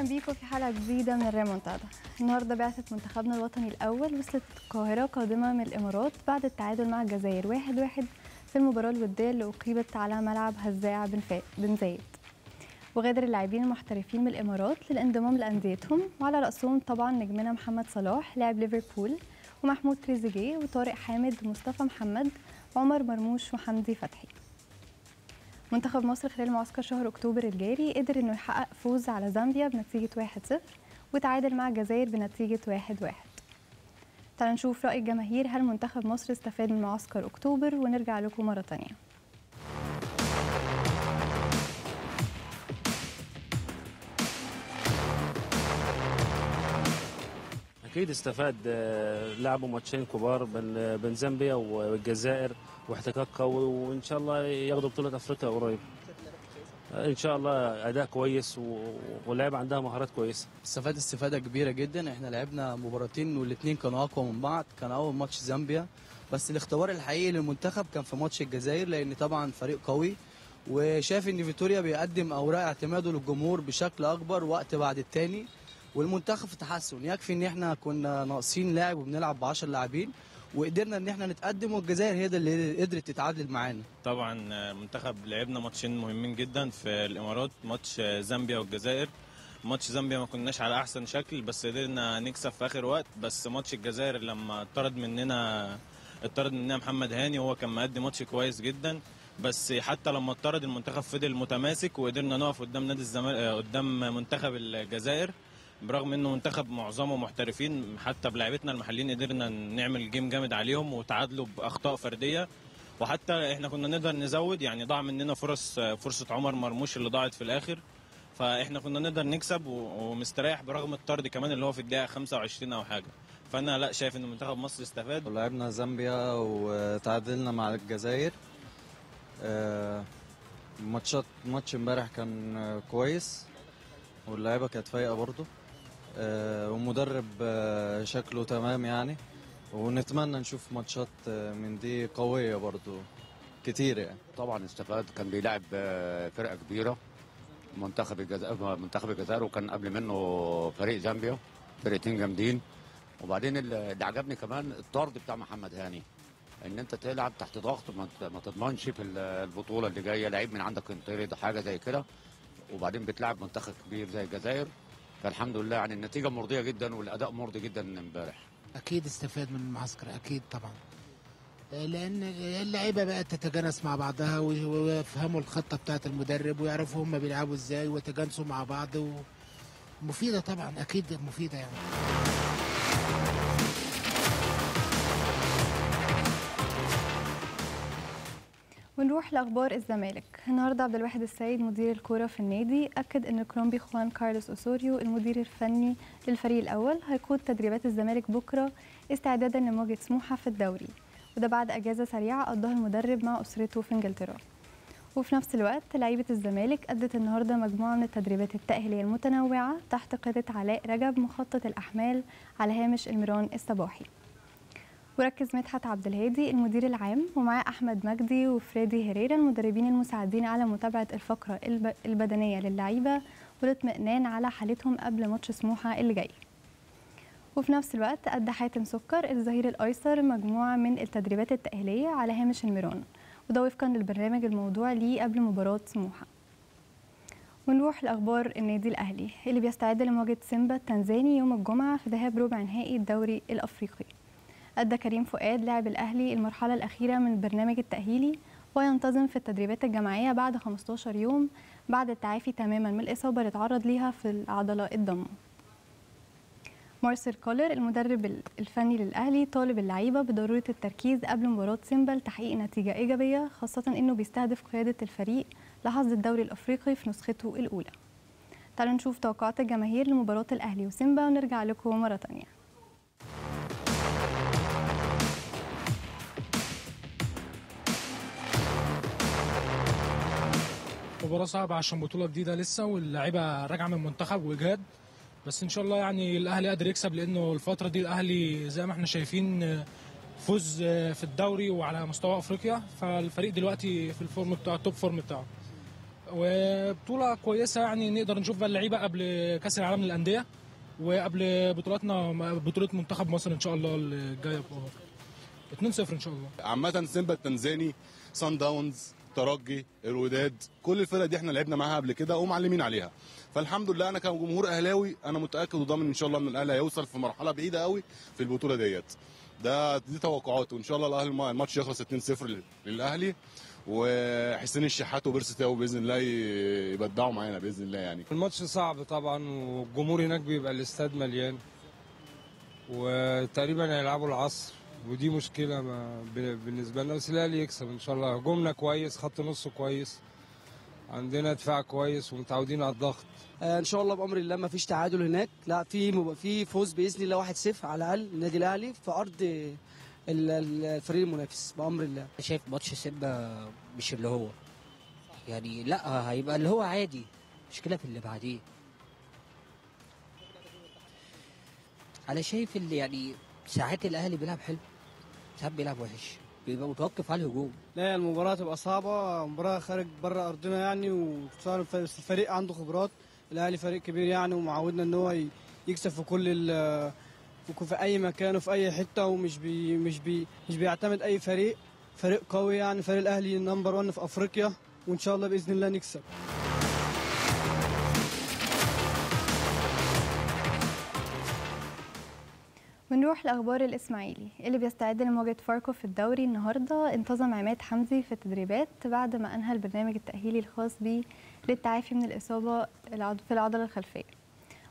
اهلا بيكم في حلقه جديده من الريمونتادا النهارده بعثه منتخبنا الوطني الاول وصلت القاهره قادمه من الامارات بعد التعادل مع الجزاير واحد واحد في المباراه الوديه اللي اقيمت على ملعب هزاع بن, بن زايد وغادر اللاعبين المحترفين من الامارات للانضمام لانديتهم وعلى راسهم طبعا نجمنا محمد صلاح لاعب ليفربول ومحمود تريزيجيه وطارق حامد ومصطفى محمد وعمر مرموش وحمدي فتحي منتخب مصر خلال معسكر شهر أكتوبر الجاري قدر أنه يحقق فوز على زامبيا بنتيجة 1-0 وتعادل مع الجزائر بنتيجة 1-1 تعالوا نشوف رأي الجماهير هل منتخب مصر استفاد من معسكر أكتوبر ونرجع لكم مرة تانية اكيد استفاد آه، لعبوا ماتشين كبار بين زامبيا والجزائر واحتكاك وان شاء الله ياخدوا بطوله افريقيا قريب ان شاء الله اداء كويس واللعيبه عندها مهارات كويسه استفاد استفاده كبيره جدا احنا لعبنا مباراتين والاثنين كانوا اقوى من بعض كان اول ماتش زامبيا بس الاختبار الحقيقي للمنتخب كان في ماتش الجزائر لان طبعا فريق قوي وشاف ان فيتوريا بيقدم اوراق اعتماده للجمهور بشكل اكبر وقت بعد الثاني والمنتخب في تحسن يكفي ان احنا كنا ناقصين لاعب وبنلعب ب 10 لاعبين وقدرنا ان احنا نتقدم والجزائر هي اللي قدرت تتعادل معانا طبعا منتخب لعبنا ماتشين مهمين جدا في الامارات ماتش زامبيا والجزائر ماتش زامبيا ما كناش على احسن شكل بس قدرنا نكسب في اخر وقت بس ماتش الجزائر لما اطرد مننا اطرد مننا محمد هاني هو كان مقدم ماتش كويس جدا بس حتى لما اطرد المنتخب فضل متماسك وقدرنا نقف قدام نادي الزمالك قدام منتخب الجزائر برغم انه منتخب معظمه محترفين حتى بلعبتنا المحليين قدرنا نعمل جيم جامد عليهم وتعادلوا باخطاء فرديه وحتى احنا كنا نقدر نزود يعني ضاع مننا فرص فرصه عمر مرموش اللي ضاعت في الاخر فاحنا كنا نقدر نكسب ومستريح برغم الطرد كمان اللي هو في الدقيقه 25 او حاجه فانا لا شايف ان منتخب مصر استفاد لعبنا زامبيا وتعادلنا مع الجزائر آه، ماتشات ماتش امبارح كان كويس واللعيبه كانت فايقه برضه آه، ومدرب آه، شكله تمام يعني ونتمنى نشوف ماتشات آه، من دي قويه برضو كتير يعني طبعا استفاد كان بيلعب فرقه كبيره منتخب الجزائر منتخب الجزائر وكان قبل منه فريق زامبيا فرقتين جامدين وبعدين اللي عجبني كمان الطرد بتاع محمد هاني ان انت تلعب تحت ضغط ما تضمنش في البطوله اللي جايه لعيب من عندك ينطرد حاجه زي كده وبعدين بتلعب منتخب كبير زي الجزائر فالحمد لله يعني النتيجه مرضيه جدا والاداء مرضي جدا امبارح اكيد استفاد من المعسكر اكيد طبعا لان اللعيبه بقت تتجانس مع بعضها ويفهموا الخطه بتاعه المدرب ويعرفوا هم بيلعبوا ازاي ويتجانسوا مع بعض ومفيدة مفيده طبعا اكيد مفيده يعني ونروح لاخبار الزمالك النهارده عبد الواحد السيد مدير الكوره في النادي اكد ان كرومبي خوان كارلوس اوسوريو المدير الفني للفريق الاول هيقود تدريبات الزمالك بكره استعدادا لمواجهه سموحه في الدوري وده بعد اجازه سريعه قضاها المدرب مع اسرته في انجلترا وفي نفس الوقت لعيبه الزمالك ادت النهارده مجموعه من التدريبات التاهيليه المتنوعه تحت قياده علاء رجب مخطط الاحمال على هامش الميران الصباحي وركز مدحت عبد الهادي المدير العام ومعاه احمد مجدي وفريدي هريرا المدربين المساعدين على متابعه الفقره البدنيه للعيبه والاطمئنان على حالتهم قبل ماتش سموحه اللي جاي وفي نفس الوقت أدى حاتم سكر الظهير الأيسر مجموعة من التدريبات التأهيلية على هامش الميرون وده وفقا للبرنامج الموضوع ليه قبل مباراة سموحة ونروح لأخبار النادي الأهلي اللي بيستعد لمواجهة سيمبا التنزاني يوم الجمعة في ذهاب ربع نهائي الدوري الأفريقي أدى كريم فؤاد لاعب الأهلي المرحلة الأخيرة من البرنامج التأهيلي وينتظم في التدريبات الجماعية بعد 15 يوم بعد التعافي تماما من الإصابة اللي اتعرض ليها في العضلة الضمة مارسيل كولر المدرب الفني للأهلي طالب اللعيبة بضرورة التركيز قبل مباراة سيمبا لتحقيق نتيجة إيجابية خاصة أنه بيستهدف قيادة الفريق لحظة الدوري الأفريقي في نسخته الأولى تعالوا نشوف توقعات الجماهير لمباراة الأهلي وسيمبا ونرجع لكم مرة تانية مباراه صعبه عشان بطوله جديده لسه واللعيبه راجعه من منتخب وجهاد بس ان شاء الله يعني الاهلي قادر يكسب لانه الفتره دي الاهلي زي ما احنا شايفين آه، فوز آه، في الدوري وعلى مستوى افريقيا فالفريق دلوقتي في الفورم بتاعه التوب فورم بتاعه وبطوله كويسه يعني نقدر نشوف بقى اللعيبه قبل كاس العالم للانديه وقبل بطولاتنا بطوله منتخب مصر ان شاء الله الجايه 2-0 ان شاء الله عامه سيمبا التنزاني سان داونز الترجي الوداد كل الفرق دي احنا لعبنا معاها قبل كده ومعلمين عليها فالحمد لله انا كجمهور اهلاوي انا متاكد وضامن ان شاء الله ان الاهلي هيوصل في مرحله بعيده قوي في البطوله ديت ده دي توقعات وان شاء الله الاهلي الماتش يخلص 2-0 للاهلي وحسين الشحات وبيرس تاو باذن الله يبدعوا معانا باذن الله يعني الماتش صعب طبعا والجمهور هناك بيبقى الاستاد مليان وتقريبا هيلعبوا العصر ودي مشكله ما بالنسبه لنا بس الاهلي يكسب ان شاء الله هجومنا كويس خط نص كويس عندنا دفاع كويس ومتعودين على الضغط آه ان شاء الله بامر الله ما فيش تعادل هناك لا في في فوز باذن الله 1-0 على الاقل النادي الاهلي في ارض الفريق المنافس بامر الله شايف ماتش سيمبا مش اللي هو يعني لا هيبقى اللي هو عادي المشكله في اللي بعديه انا شايف اللي يعني ساعات الاهلي بيلعب حلو ساعات بيلعب وحش بيبقى متوقف على الهجوم لا المباراه تبقى صعبه مباراه خارج بره ارضنا يعني وبس الفريق عنده خبرات الاهلي فريق كبير يعني ومعودنا ان هو يكسب في كل في اي مكان وفي اي حته ومش بي مش بي مش بيعتمد اي فريق فريق قوي يعني فريق الاهلي نمبر 1 في افريقيا وان شاء الله باذن الله نكسب بنروح لاخبار الاسماعيلي اللي بيستعد لمواجهه فاركو في الدوري النهارده انتظم عماد حمزي في التدريبات بعد ما انهى البرنامج التاهيلي الخاص بيه للتعافي من الاصابه في العضله الخلفيه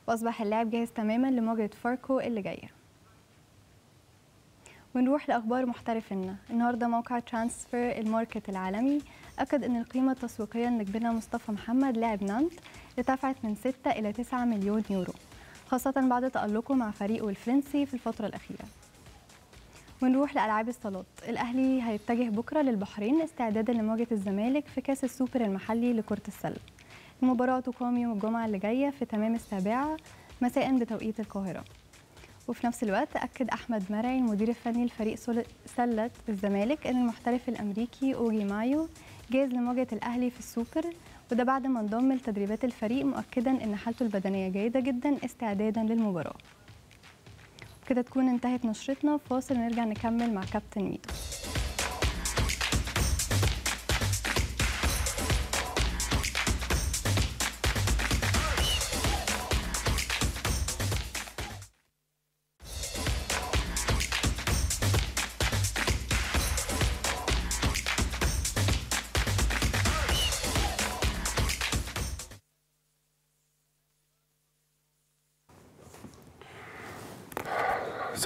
واصبح اللاعب جاهز تماما لمواجهه فاركو اللي جايه ونروح لاخبار محترفينا النهارده موقع ترانسفير الماركت العالمي اكد ان القيمه التسويقيه لنجمنا مصطفى محمد لاعب نانت ارتفعت من 6 الى 9 مليون يورو خاصة بعد تألقه مع فريقه الفرنسي في الفترة الأخيرة ونروح لألعاب الصالات الأهلي هيتجه بكرة للبحرين استعدادا لمواجهة الزمالك في كاس السوبر المحلي لكرة السلة المباراة تقام يوم الجمعة اللي جاية في تمام السابعة مساء بتوقيت القاهرة وفي نفس الوقت أكد أحمد مرعي المدير الفني لفريق سلة الزمالك أن المحترف الأمريكي أوجي مايو جاهز لمواجهة الأهلي في السوبر وده بعد ما انضم لتدريبات الفريق مؤكدا ان حالته البدنيه جيده جدا استعدادا للمباراه كده تكون انتهت نشرتنا فاصل ونرجع نكمل مع كابتن ميدو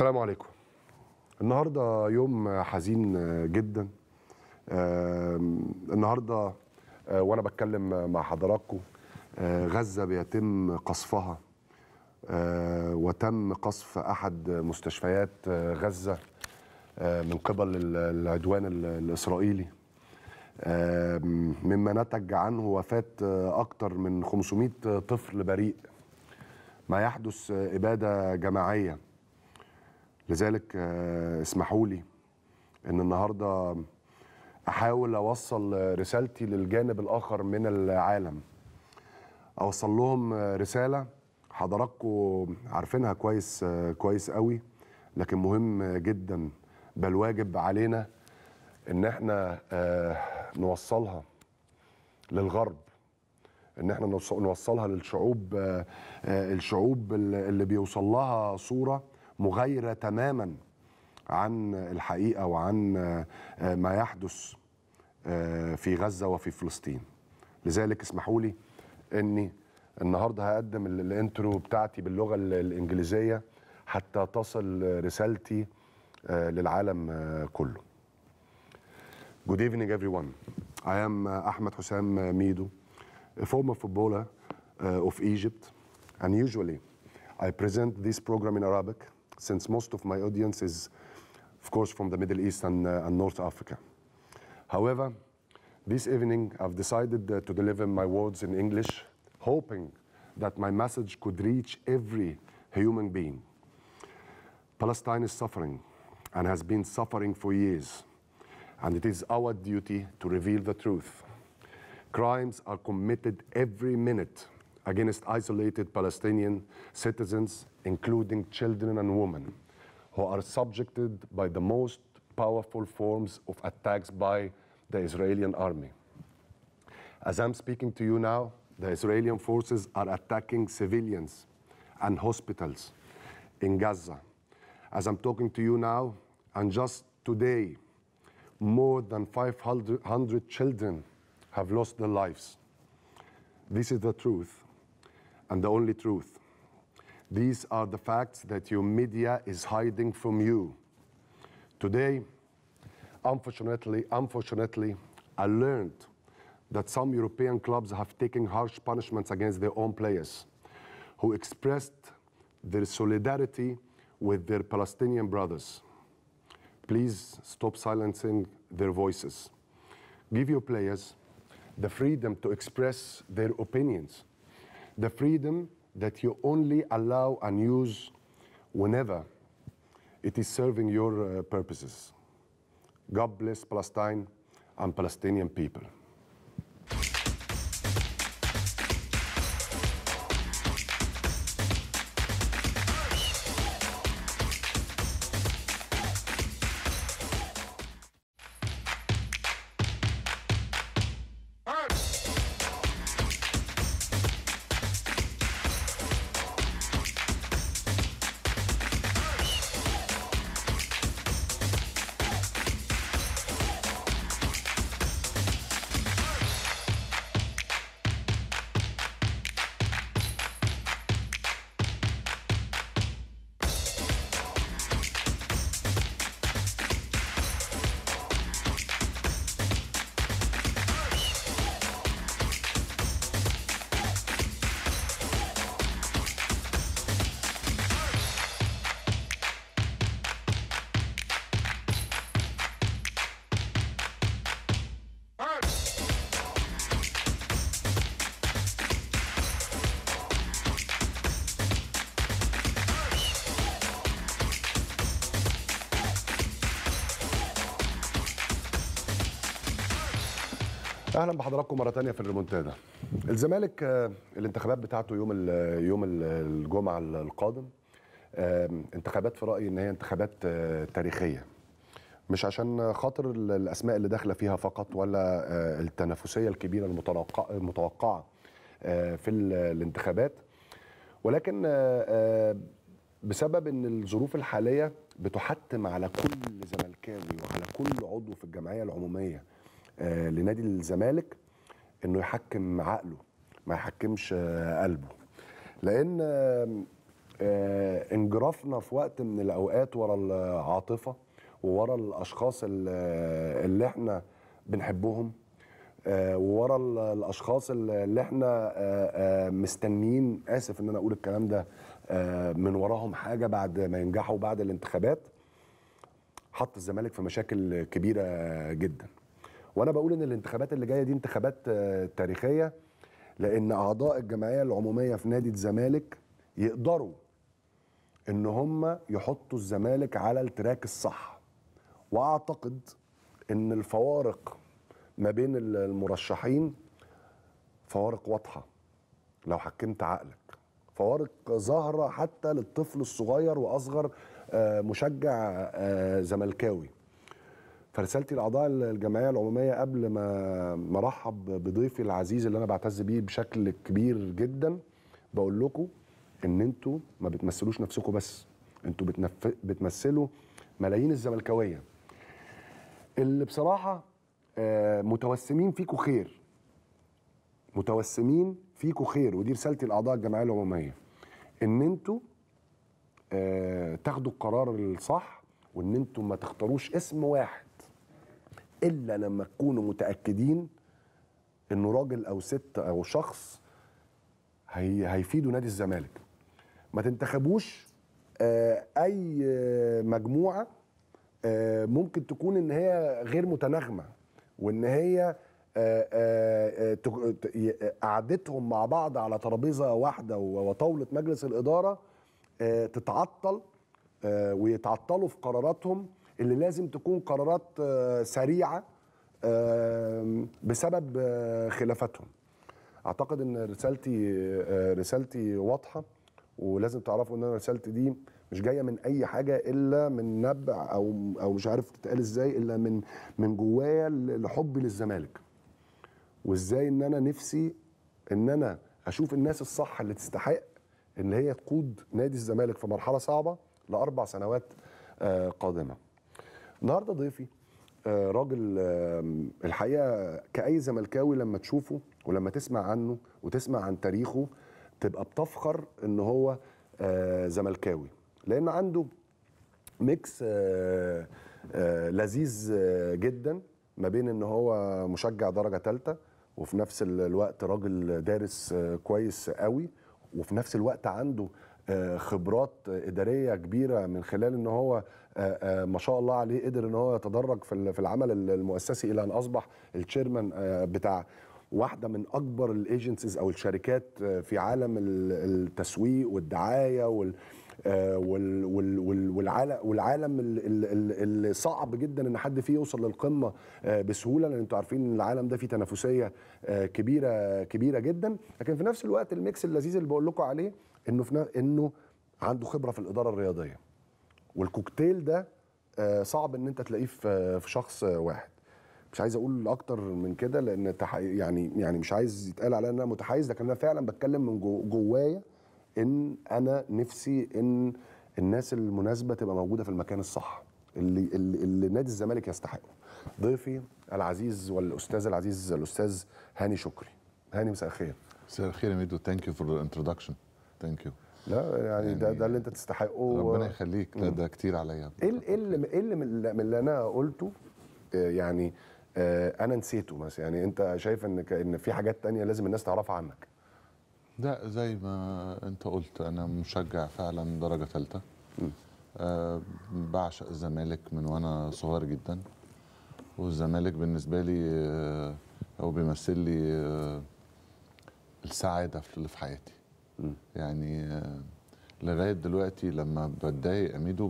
السلام عليكم النهارده يوم حزين جدا النهارده آه، وانا بتكلم مع حضراتكم آه، غزه بيتم قصفها آه، وتم قصف احد مستشفيات غزه من قبل العدوان الاسرائيلي مما نتج عنه وفاه اكثر من 500 طفل بريء ما يحدث اباده جماعيه لذلك آه، اسمحوا لي ان النهارده احاول اوصل رسالتي للجانب الاخر من العالم اوصل لهم آه، رساله حضراتكم عارفينها كويس آه، كويس قوي لكن مهم جدا بل واجب علينا ان احنا نوصلها للغرب ان احنا نوصلها للشعوب الشعوب اللي بيوصل لها صوره مغايره تماما عن الحقيقه وعن آه، ما يحدث آه، في غزه وفي فلسطين لذلك اسمحوا لي اني النهارده هقدم الانترو بتاعتي باللغه الانجليزيه حتى تصل رسالتي آه، للعالم كله Good evening everyone. I am Ahmed Hussein Mido, a former footballer of Egypt and usually I present this program in Arabic since most of my audience is, of course, from the Middle East and, uh, and North Africa. However, this evening I've decided uh, to deliver my words in English, hoping that my message could reach every human being. Palestine is suffering and has been suffering for years, and it is our duty to reveal the truth. Crimes are committed every minute against isolated Palestinian citizens, including children and women, who are subjected by the most powerful forms of attacks by the Israeli army. As I'm speaking to you now, the Israeli forces are attacking civilians and hospitals in Gaza. As I'm talking to you now, and just today, more than 500 children have lost their lives. This is the truth and the only truth. These are the facts that your media is hiding from you. Today, unfortunately, unfortunately, I learned that some European clubs have taken harsh punishments against their own players who expressed their solidarity with their Palestinian brothers. Please stop silencing their voices. Give your players the freedom to express their opinions the freedom that you only allow and use whenever it is serving your uh, purposes. God bless Palestine and Palestinian people. اهلا بحضراتكم مره ثانيه في الريمونتادا الزمالك آه، الانتخابات بتاعته يوم يوم الجمعه القادم انتخابات في رايي ان هي انتخابات آه، تاريخيه مش عشان خاطر الاسماء اللي داخله فيها فقط ولا آه، التنافسيه الكبيره المتوقعه في الانتخابات ولكن بسبب ان الظروف الحاليه بتحتم على كل زملكاوي وعلى كل عضو في الجمعيه العموميه آه، لنادي الزمالك انه يحكم عقله ما يحكمش آه، قلبه لان آه، انجرافنا في وقت من الاوقات ورا العاطفه وورا الاشخاص اللي احنا بنحبهم وورا الاشخاص اللي احنا مستنيين اسف ان انا اقول الكلام ده من وراهم حاجه بعد ما ينجحوا بعد الانتخابات حط الزمالك في مشاكل كبيره جدا وانا بقول ان الانتخابات اللي جايه دي انتخابات آه، تاريخيه لان اعضاء الجمعيه العموميه في نادي الزمالك يقدروا ان هم يحطوا الزمالك على التراك الصح واعتقد ان الفوارق ما بين المرشحين فوارق واضحه لو حكمت عقلك فوارق ظاهره حتى للطفل الصغير واصغر آه، مشجع آه، زملكاوي فرسالتي لاعضاء الجمعيه العموميه قبل ما مرحب بضيفي العزيز اللي انا بعتز بيه بشكل كبير جدا بقول لكم ان انتوا ما بتمثلوش نفسكم بس انتوا بتنف... بتمثلوا ملايين الزملكاويه اللي بصراحه آه، متوسمين فيكم خير متوسمين فيكم خير ودي رسالتي لاعضاء الجمعيه العموميه ان انتوا آه، تاخدوا القرار الصح وان انتوا ما تختاروش اسم واحد الا لما تكونوا متاكدين انه راجل او ست او شخص هي هيفيدوا نادي الزمالك ما تنتخبوش آه، اي مجموعه آه، ممكن تكون ان هي غير متناغمه وان هي آه، قعدتهم مع بعض على ترابيزه واحده وطاوله مجلس الاداره تتعطل ويتعطلوا في قراراتهم اللي لازم تكون قرارات آه، سريعه بسبب آه، خلافاتهم اعتقد ان رسالتي آه، رسالتي واضحه ولازم تعرفوا ان انا رسالتي دي مش جايه من اي حاجه الا من نبع او او مش عارف تتقال ازاي الا من من جوايا لحبي للزمالك وازاي ان انا نفسي ان انا اشوف الناس الصح اللي تستحق ان هي تقود نادي الزمالك في مرحله صعبه لاربع سنوات قادمه النهارده ضيفي آه، راجل الحقيقه كاي زملكاوي لما تشوفه ولما تسمع عنه وتسمع عن تاريخه تبقى بتفخر ان هو آه، زملكاوي لان عنده ميكس آه، لذيذ جدا ما بين ان هو مشجع درجه ثالثه وفي نفس الوقت راجل دارس كويس قوي وفي نفس الوقت عنده آه، خبرات اداريه كبيره من خلال ان هو آه، آه، ما شاء الله عليه قدر ان هو يتدرج في العمل المؤسسي الى ان اصبح التشيرمان بتاع واحده من اكبر الايجنسيز او الشركات في عالم التسويق والدعايه وال والعالم والعالم اللي صعب جدا ان حد فيه يوصل للقمه بسهوله لان انتوا عارفين ان العالم ده فيه تنافسيه كبيره كبيره جدا لكن في نفس الوقت الميكس اللذيذ اللي بقول لكم عليه انه في انه عنده خبره في الاداره الرياضيه والكوكتيل ده آه، صعب ان انت تلاقيه في شخص واحد مش عايز اقول اكتر من كده لان يعني يعني مش عايز يتقال عليا ان انا متحيز لكن انا فعلا بتكلم من جوايا ان انا نفسي ان الناس المناسبه تبقى موجوده في المكان الصح اللي اللي, اللي نادي الزمالك يستحقه ضيفي العزيز والاستاذ العزيز الاستاذ هاني شكري هاني مساء الخير مساء الخير يا ميدو ثانك يو فور the ثانك يو لا يعني, يعني ده ده اللي انت تستحقه ربنا يخليك ده, ده كتير عليا ايه اللي ايه, إيه اللي من اللي انا قلته آه، يعني آه، انا نسيته مثلا يعني انت شايف ان ان في حاجات تانية لازم الناس تعرفها عنك لا زي ما انت قلت انا مشجع فعلا درجه ثالثه أه بعشق الزمالك من وانا صغير جدا والزمالك بالنسبه لي أه بيمثل لي أه السعاده في حياتي يعني آه، لغايه دلوقتي لما بتضايق اميدو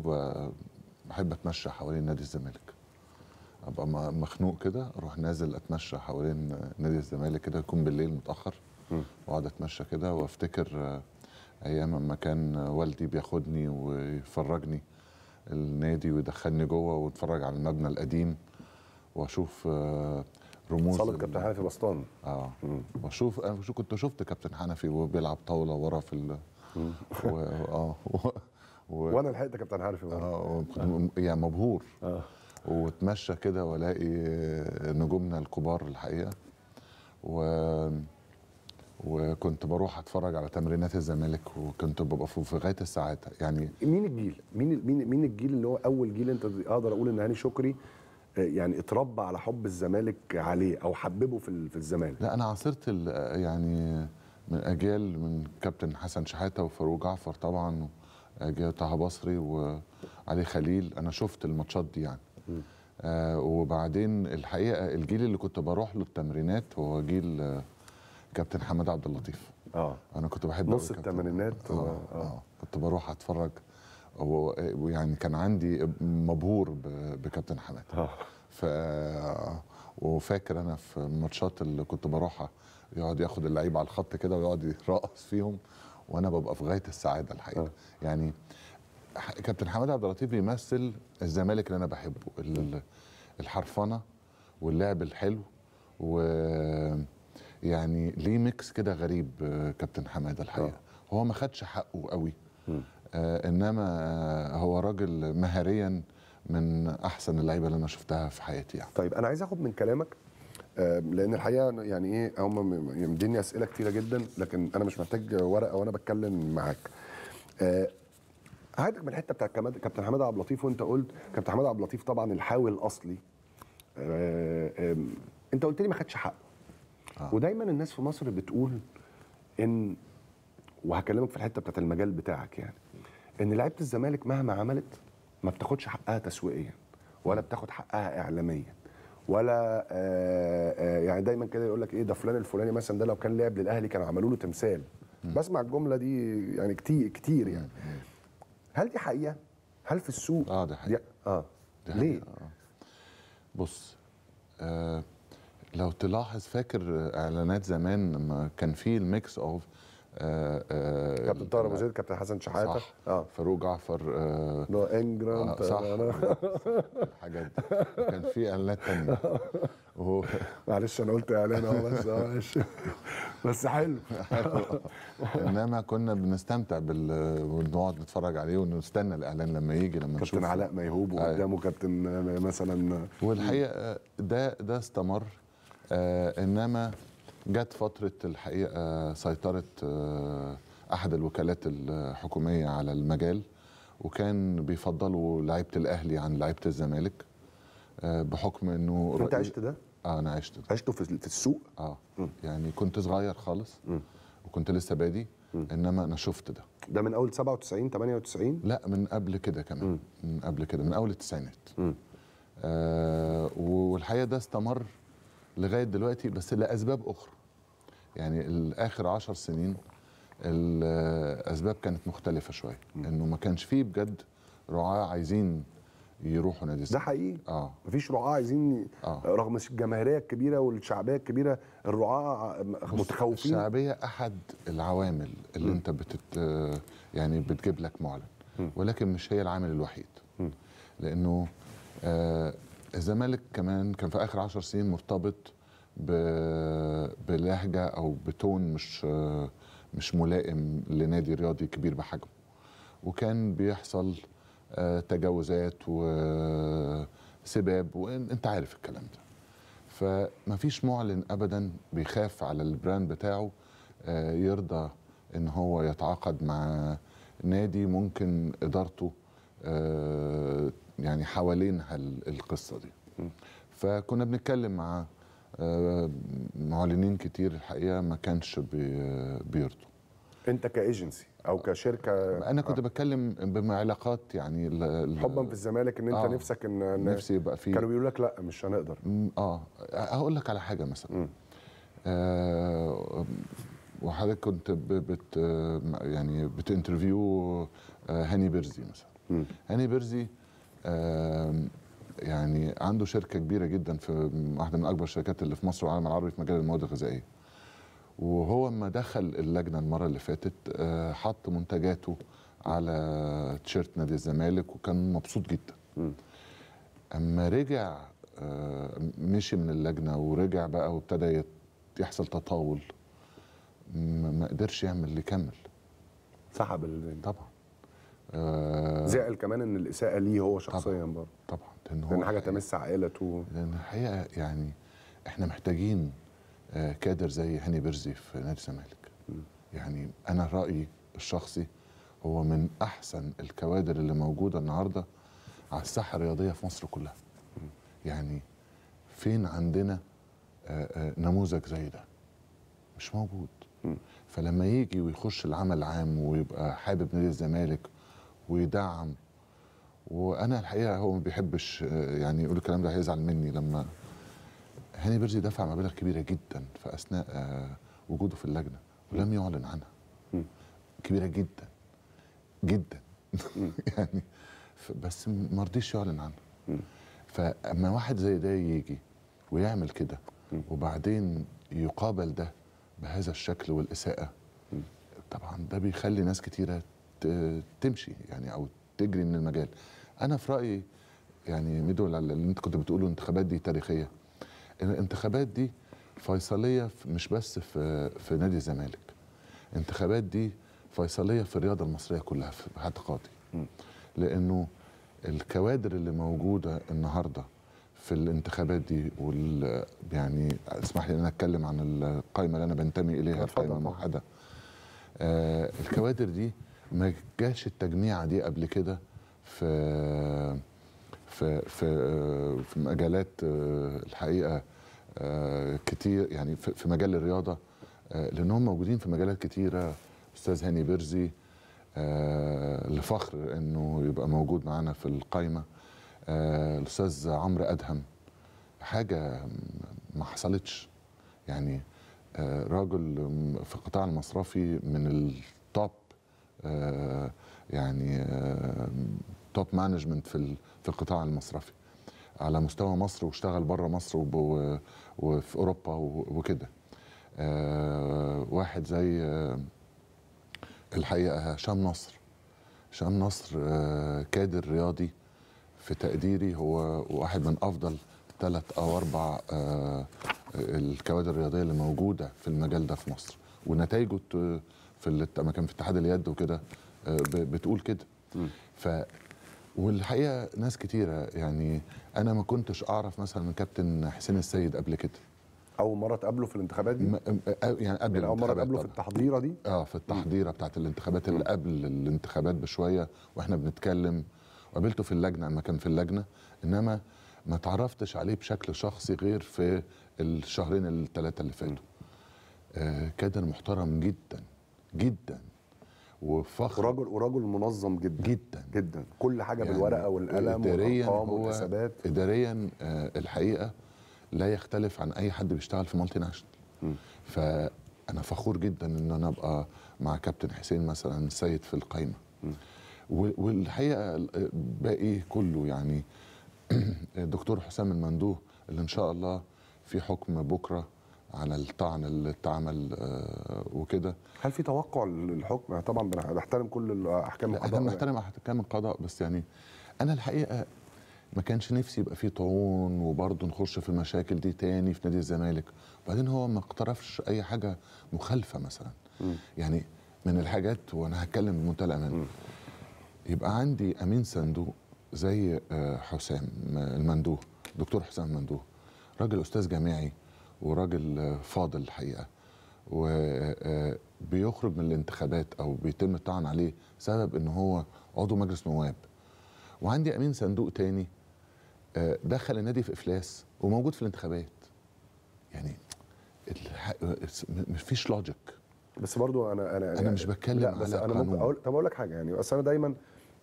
بحب اتمشى حوالين نادي الزمالك ابقى مخنوق كده اروح نازل اتمشى حوالين نادي الزمالك كده يكون بالليل متاخر واقعد اتمشى كده وافتكر آه، ايام اما كان والدي بياخدني ويفرجني النادي ويدخلني جوه واتفرج على المبنى القديم واشوف آه، رموز صاله كابتن حنفي بسطان اه واشوف انا كنت شفت كابتن حنفي وهو بيلعب طاوله ورا في ال... و... اه و... و... وانا لحقت كابتن حنفي آه،, اه كنت آه. يعني مبهور آه. واتمشى كده والاقي نجومنا الكبار الحقيقه و وكنت بروح اتفرج على تمرينات الزمالك وكنت ببقى في غايه السعاده يعني مين الجيل مين مين مين الجيل اللي هو اول جيل انت اقدر اقول ان هاني شكري يعني اتربى على حب الزمالك عليه او حببه في في الزمالك لا انا عاصرت يعني من اجيال من كابتن حسن شحاته وفاروق جعفر طبعا اجيال طه بصري وعلي خليل انا شفت الماتشات دي يعني آه وبعدين الحقيقه الجيل اللي كنت بروح له التمرينات هو جيل آه، كابتن حماد عبد اللطيف اه انا كنت بحب نص التمرينات آه, آه, آه, كنت بروح اتفرج هو يعني كان عندي مبهور بكابتن حماد آه. ف وفاكر انا في الماتشات اللي كنت بروحها يقعد ياخد اللعيبه على الخط كده ويقعد يرقص فيهم وانا ببقى في غايه السعاده الحقيقه آه. يعني كابتن حماد عبد اللطيف بيمثل الزمالك اللي انا بحبه الحرفنه واللعب الحلو و يعني ليه ميكس كده غريب آه، كابتن حماده الحقيقه هو ما خدش حقه قوي آه، انما هو راجل مهاريا من احسن اللعيبه اللي انا شفتها في حياتي يعني. طيب انا عايز اخد من كلامك آه، لان الحقيقه يعني ايه هم مديني اسئله كتيره جدا لكن انا مش محتاج ورقه وانا بتكلم معاك. هاخدك آه، من الحته بتاعت كابتن حماده عبد اللطيف وانت قلت كابتن حماده عبد اللطيف طبعا الحاوي الاصلي انت قلت لي ما خدش حقه. آه. ودايما الناس في مصر بتقول ان وهكلمك في الحته بتاعت المجال بتاعك يعني ان لعيبه الزمالك مهما عملت ما بتاخدش حقها تسويقيا ولا بتاخد حقها اعلاميا ولا آآ آه، آآ آه، يعني دايما كده يقول لك ايه ده فلان الفلاني مثلا ده لو كان لعب للاهلي كانوا عملوا له تمثال بسمع الجمله دي يعني كتير كتير يعني هل دي حقيقه هل في السوق اه ده حقيقه اه ده ليه آه. بص آه لو تلاحظ فاكر اعلانات زمان لما كان في الميكس اوف آه، آه، كابتن طاهر ابو زيد آه، كابتن حسن شحاته صح. اه فاروق جعفر آه نو انجرام آه طيب، صح الحاجات دي كان في اعلانات ثانيه معلش انا قلت اعلان اهو بس بس حلو انما كنا بنستمتع بال ونقعد نتفرج عليه ونستنى الاعلان لما يجي لما نشوف كابتن علاء ميهوب وقدامه كابتن مثلا والحقيقه ده ده استمر آه انما جت فتره الحقيقه سيطره آه، احد الوكالات الحكوميه على المجال وكان بيفضلوا لعيبه الاهلي عن لعيبه الزمالك آه، بحكم انه انت عشت ده؟ اه انا عشت ده عشته في السوق؟ اه يعني كنت صغير خالص وكنت لسه بادي انما انا شفت ده ده من اول 97 98 لا من قبل كده كمان من قبل كده من اول التسعينات آه والحقيقه ده استمر لغايه دلوقتي بس لاسباب اخرى يعني اخر عشر سنين الاسباب كانت مختلفه شويه انه ما كانش فيه بجد رعاه عايزين يروحوا نادي ده حقيقي اه مفيش رعاه عايزين آه. رغم الجماهيريه الكبيره والشعبيه الكبيره الرعاه متخوفين الشعبيه احد العوامل اللي م. انت بتت آه، يعني بتجيب لك معلن م. ولكن مش هي العامل الوحيد م. لانه آه الزمالك كمان كان في اخر 10 سنين مرتبط بلهجه او بتون مش مش ملائم لنادي رياضي كبير بحجمه وكان بيحصل آه، تجاوزات وسباب آه، وانت عارف الكلام ده فمفيش معلن ابدا بيخاف على البراند بتاعه آه، يرضى ان هو يتعاقد مع نادي ممكن ادارته يعني حوالين القصه دي فكنا بنتكلم مع آه، معلنين كتير الحقيقه ما كانش بيرضوا انت كايجنسي او كشركه انا كنت آه. بتكلم بعلاقات يعني حبا في الزمالك ان انت آه. نفسك ان, نفسي يبقى فيه كانوا بيقولوا لك لا مش هنقدر اه هقول لك على حاجه مثلا آه وحضرتك كنت بت يعني بتنترفيو آه، هاني بيرزي مثلا م. هاني بيرزي يعني عنده شركه كبيره جدا في واحده من اكبر الشركات اللي في مصر والعالم العربي في مجال المواد الغذائيه وهو لما دخل اللجنه المره اللي فاتت آه، حط منتجاته على تيشيرت نادي الزمالك وكان مبسوط جدا اما رجع آه، مشي من اللجنه ورجع بقى وابتدى يحصل تطاول ما قدرش يعمل اللي كمل سحب طبعا آه، زعل كمان ان الاساءه ليه هو شخصيا برضه طبعا لان هو حاجه تمس عائلته لان الحقيقه يعني احنا محتاجين آه، كادر زي هاني بيرزي في نادي الزمالك يعني انا رايي الشخصي هو من احسن الكوادر اللي موجوده النهارده على الساحه الرياضيه في مصر كلها يعني فين عندنا آه، نموذج زي ده مش موجود فلما يجي ويخش العمل العام ويبقى حابب نادي الزمالك ويدعم وانا الحقيقه هو ما بيحبش يعني يقول الكلام ده هيزعل مني لما هاني برزي دفع مبالغ كبيره جدا في اثناء آه، وجوده في اللجنه ولم يعلن عنها كبيره جدا جدا يعني بس ما رضيش يعلن عنها فاما واحد زي ده يجي ويعمل كده وبعدين يقابل ده بهذا الشكل والاساءه طبعا ده بيخلي ناس كتيره تمشي يعني او تجري من المجال انا في رايي يعني ميدو اللي انت كنت بتقوله الانتخابات دي تاريخيه الانتخابات دي فيصليه مش بس في في نادي الزمالك الانتخابات دي فيصليه في الرياضه المصريه كلها في اعتقادي لانه الكوادر اللي موجوده النهارده في الانتخابات دي وال يعني اسمح لي ان انا اتكلم عن القائمه اللي انا بنتمي اليها القائمه الموحده آه الكوادر دي ما جاش التجميعه دي قبل كده في في في آه، في مجالات آه، الحقيقه آه، كتير يعني في مجال الرياضه لانهم موجودين في مجالات كتيره استاذ هاني بيرزي لفخر انه يبقى موجود معانا في القايمه الاستاذ عمرو ادهم حاجه ما حصلتش يعني راجل في القطاع المصرفي من التوب آه، يعني توب آه، مانجمنت في في القطاع المصرفي على مستوى مصر واشتغل بره مصر وفي اوروبا وكده آه، واحد زي الحقيقه هشام نصر هشام نصر كادر رياضي في تقديري هو واحد من افضل ثلاث او اربع الكوادر الرياضيه اللي موجوده في المجال ده في مصر ونتائجه في لما كان في اتحاد اليد وكده آه، بتقول كده ف والحقيقه ناس كتيره يعني انا ما كنتش اعرف مثلا من كابتن حسين السيد قبل كده اول مره تقابله في الانتخابات دي؟ يعني قبل يعني اول مره تقابله في التحضيره دي؟ اه في التحضيره بتاعه الانتخابات اللي قبل الانتخابات بشويه واحنا بنتكلم وقابلته في اللجنه لما كان في اللجنه انما ما تعرفتش عليه بشكل شخصي غير في الشهرين الثلاثه اللي فاتوا آه كادر محترم جدا جدا وفخر وراجل وراجل منظم جدا جدا جدا كل حاجه يعني بالورقه والقلم اداريا والحسابات اداريا آه، الحقيقه لا يختلف عن اي حد بيشتغل في مالتي ناشونال فانا فخور جدا ان انا ابقى مع كابتن حسين مثلا السيد في القايمه والحقيقه آه، باقي كله يعني الدكتور حسام المندوه اللي ان شاء الله في حكم بكره على الطعن اللي اتعمل آه، وكده هل في توقع للحكم طبعا بنحترم كل آه، احكام القضاء احنا يعني. بنحترم احكام القضاء بس يعني انا الحقيقه ما كانش نفسي يبقى في طعون وبرضه نخش في المشاكل دي تاني في نادي الزمالك وبعدين هو ما اقترفش اي حاجه مخالفه مثلا م. يعني من الحاجات وانا هتكلم بمنتهى الامان يبقى عندي امين صندوق زي آه، حسام المندوه دكتور حسام المندوه راجل استاذ جامعي وراجل فاضل الحقيقه وبيخرج من الانتخابات او بيتم الطعن عليه سبب ان هو عضو مجلس نواب وعندي امين صندوق تاني آه، دخل النادي في افلاس وموجود في الانتخابات يعني مفيش لوجيك بس برضو انا انا انا مش بتكلم لا بس على انا ممكن أقول طب اقول لك حاجه يعني بس انا دايما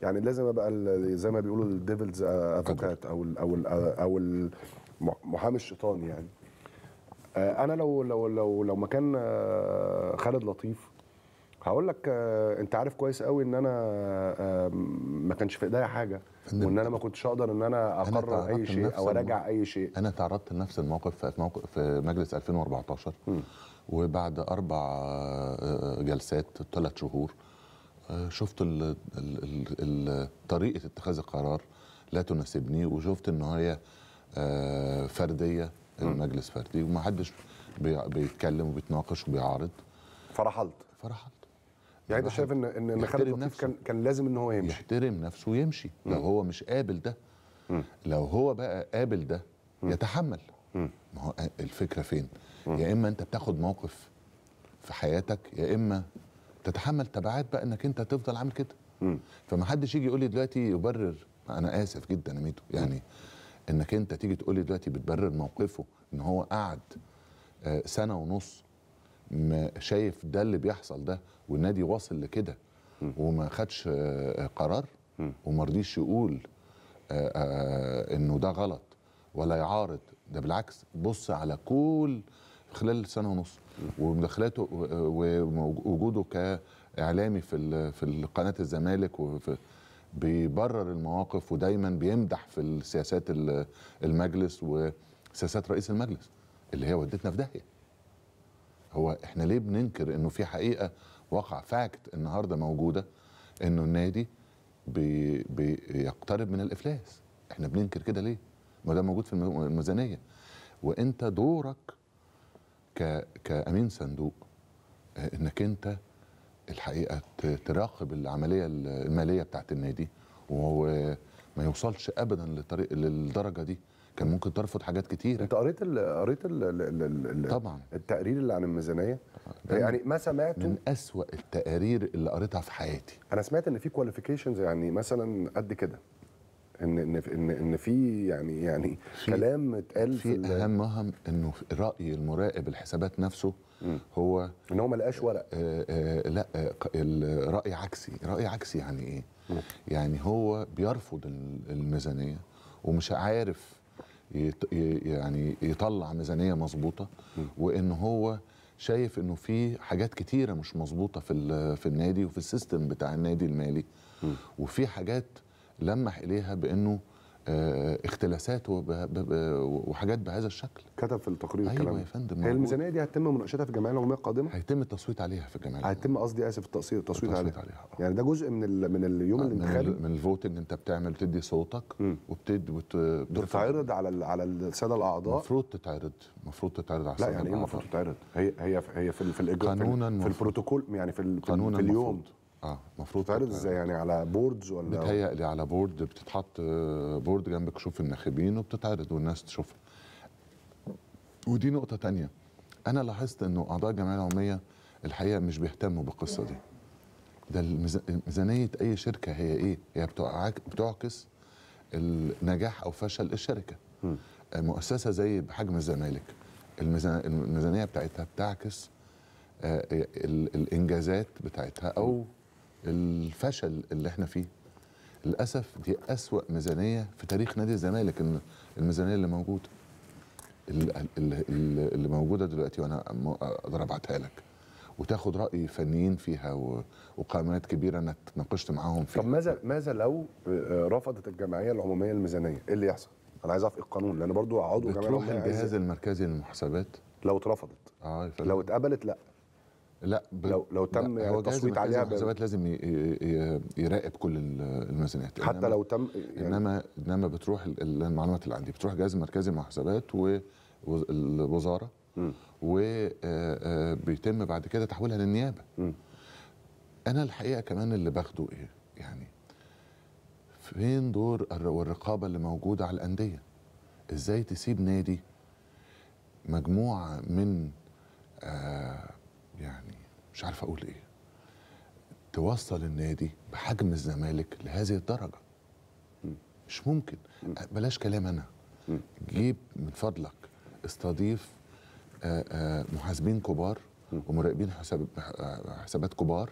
يعني لازم ابقى زي ما بيقولوا الديفلز افوكات او او او المحامي الشيطان يعني آه، انا لو لو لو لو مكان آه، خالد لطيف هقول لك آه، انت عارف كويس قوي ان انا ما كانش في ايديا حاجه وان انا ما كنتش اقدر ان انا اقرر اي شيء او اراجع اي شيء انا تعرضت لنفس الموقف في موقف في مجلس 2014 م. وبعد اربع جلسات ثلاث شهور شفت الـ الـ الـ طريقه اتخاذ القرار لا تناسبني وشفت ان هي فرديه انه مجلس فردي ومحدش بيتكلم وبيتناقش وبيعارض فرحلت فرحلت يعني انت شايف ان ان خالد لطيف كان كان لازم ان هو يمشي يحترم نفسه ويمشي لو هو مش قابل ده لو هو بقى قابل ده يتحمل ما هو الفكره فين يا اما انت بتاخد موقف في حياتك يا اما تتحمل تبعات بقى انك انت تفضل عامل كده فمحدش يجي يقول لي دلوقتي يبرر انا اسف جدا يا ميدو يعني مم. انك انت تيجي تقول لي دلوقتي بتبرر موقفه ان هو قعد آه، سنه ونص شايف ده اللي بيحصل ده والنادي واصل لكده وما خدش آه، قرار وما رضيش يقول آه، انه ده غلط ولا يعارض ده بالعكس بص على كل خلال سنه ونص ومداخلاته ووجوده كاعلامي في في قناه الزمالك وفي بيبرر المواقف ودايما بيمدح في سياسات المجلس وسياسات رئيس المجلس اللي هي ودتنا في داهيه هو احنا ليه بننكر انه في حقيقه واقع فاكت النهارده موجوده انه النادي بي بيقترب من الافلاس احنا بننكر كده ليه ما ده موجود في الميزانيه وانت دورك ك كامين صندوق انك انت الحقيقه تراقب العمليه الماليه بتاعت النادي وما يوصلش ابدا لطريق للدرجه دي كان ممكن ترفض حاجات كتيره انت قريت الـ قريت الـ الـ الـ طبعا التقرير اللي عن الميزانيه يعني ما سمعته من اسوا التقارير اللي قريتها في حياتي انا سمعت ان في كواليفيكيشنز يعني مثلا قد كده ان ان ان, إن في يعني يعني في كلام اتقال في في وهم انه راي المراقب الحسابات نفسه هو ان هو ما لقاش ورق آه، آه، لا آه، الراي عكسي راي عكسي يعني ايه يعني هو بيرفض الميزانيه ومش عارف يعني يطلع ميزانيه مظبوطه وان هو شايف انه في حاجات كتيره مش مظبوطه في في النادي وفي السيستم بتاع النادي المالي وفي حاجات لمح اليها بانه آه، اختلاسات وحاجات بهذا الشكل كتب في التقرير أيوة الكلام يا فندم هي الميزانيه دي هيتم مناقشتها في الجمعيه العموميه القادمه هيتم التصويت عليها في الجمعيه هيتم قصدي اسف التصويت التصويت عليها, عليها. آه. يعني ده جزء من الـ من اليوم آه، الانتخابي من, من ان انت بتعمل بتدي صوتك وبتدي بتتعرض على الـ على الساده الاعضاء المفروض تتعرض المفروض تتعرض على الساده لا يعني ايه المفروض تتعرض هي هي هي في, في الاجراء قانونا في, في البروتوكول يعني في, في اليوم اه المفروض تعرض ازاي يعني على بوردز ولا بتهيألي على بورد بتتحط بورد آه، جنبك كشوف الناخبين وبتتعرض والناس تشوفها ودي نقطه تانية انا لاحظت انه اعضاء الجمعيه العموميه الحقيقه مش بيهتموا بالقصه دي ده ميزانيه اي شركه هي ايه هي بتعكس النجاح او فشل الشركه آه، مؤسسه زي بحجم الزمالك الميزانيه بتاعتها بتعكس آه، الانجازات بتاعتها او الفشل اللي احنا فيه للاسف دي اسوا ميزانيه في تاريخ نادي الزمالك ان الميزانيه اللي موجوده اللي, اللي موجوده دلوقتي وانا اقدر ابعتها لك وتاخد راي فنيين فيها وقامات كبيره انا اتناقشت معاهم فيها طب ماذا ماذا لو آه، رفضت الجمعيه العموميه الميزانيه ايه اللي يحصل انا عايز اعرف القانون لان برضو عضو جمعيه بتروح الجهاز المركزي للمحاسبات لو اترفضت اه لو اتقبلت لا لا ب... لو لو تم لا يعني التصويت عليها الحسابات لازم يراقب كل الميزانيات حتى لو تم يعني انما انما بتروح المعلومات اللي عندي بتروح جهاز مركزي محاسبات والوزاره وبيتم آه، آه، بعد كده تحويلها للنيابه م. انا الحقيقه كمان اللي باخده ايه يعني فين دور والرقابه اللي موجوده على الانديه ازاي تسيب نادي مجموعه من آه يعني مش عارف اقول ايه توصل النادي بحجم الزمالك لهذه الدرجه مش ممكن بلاش كلام انا جيب من فضلك استضيف محاسبين كبار ومراقبين حساب حسابات كبار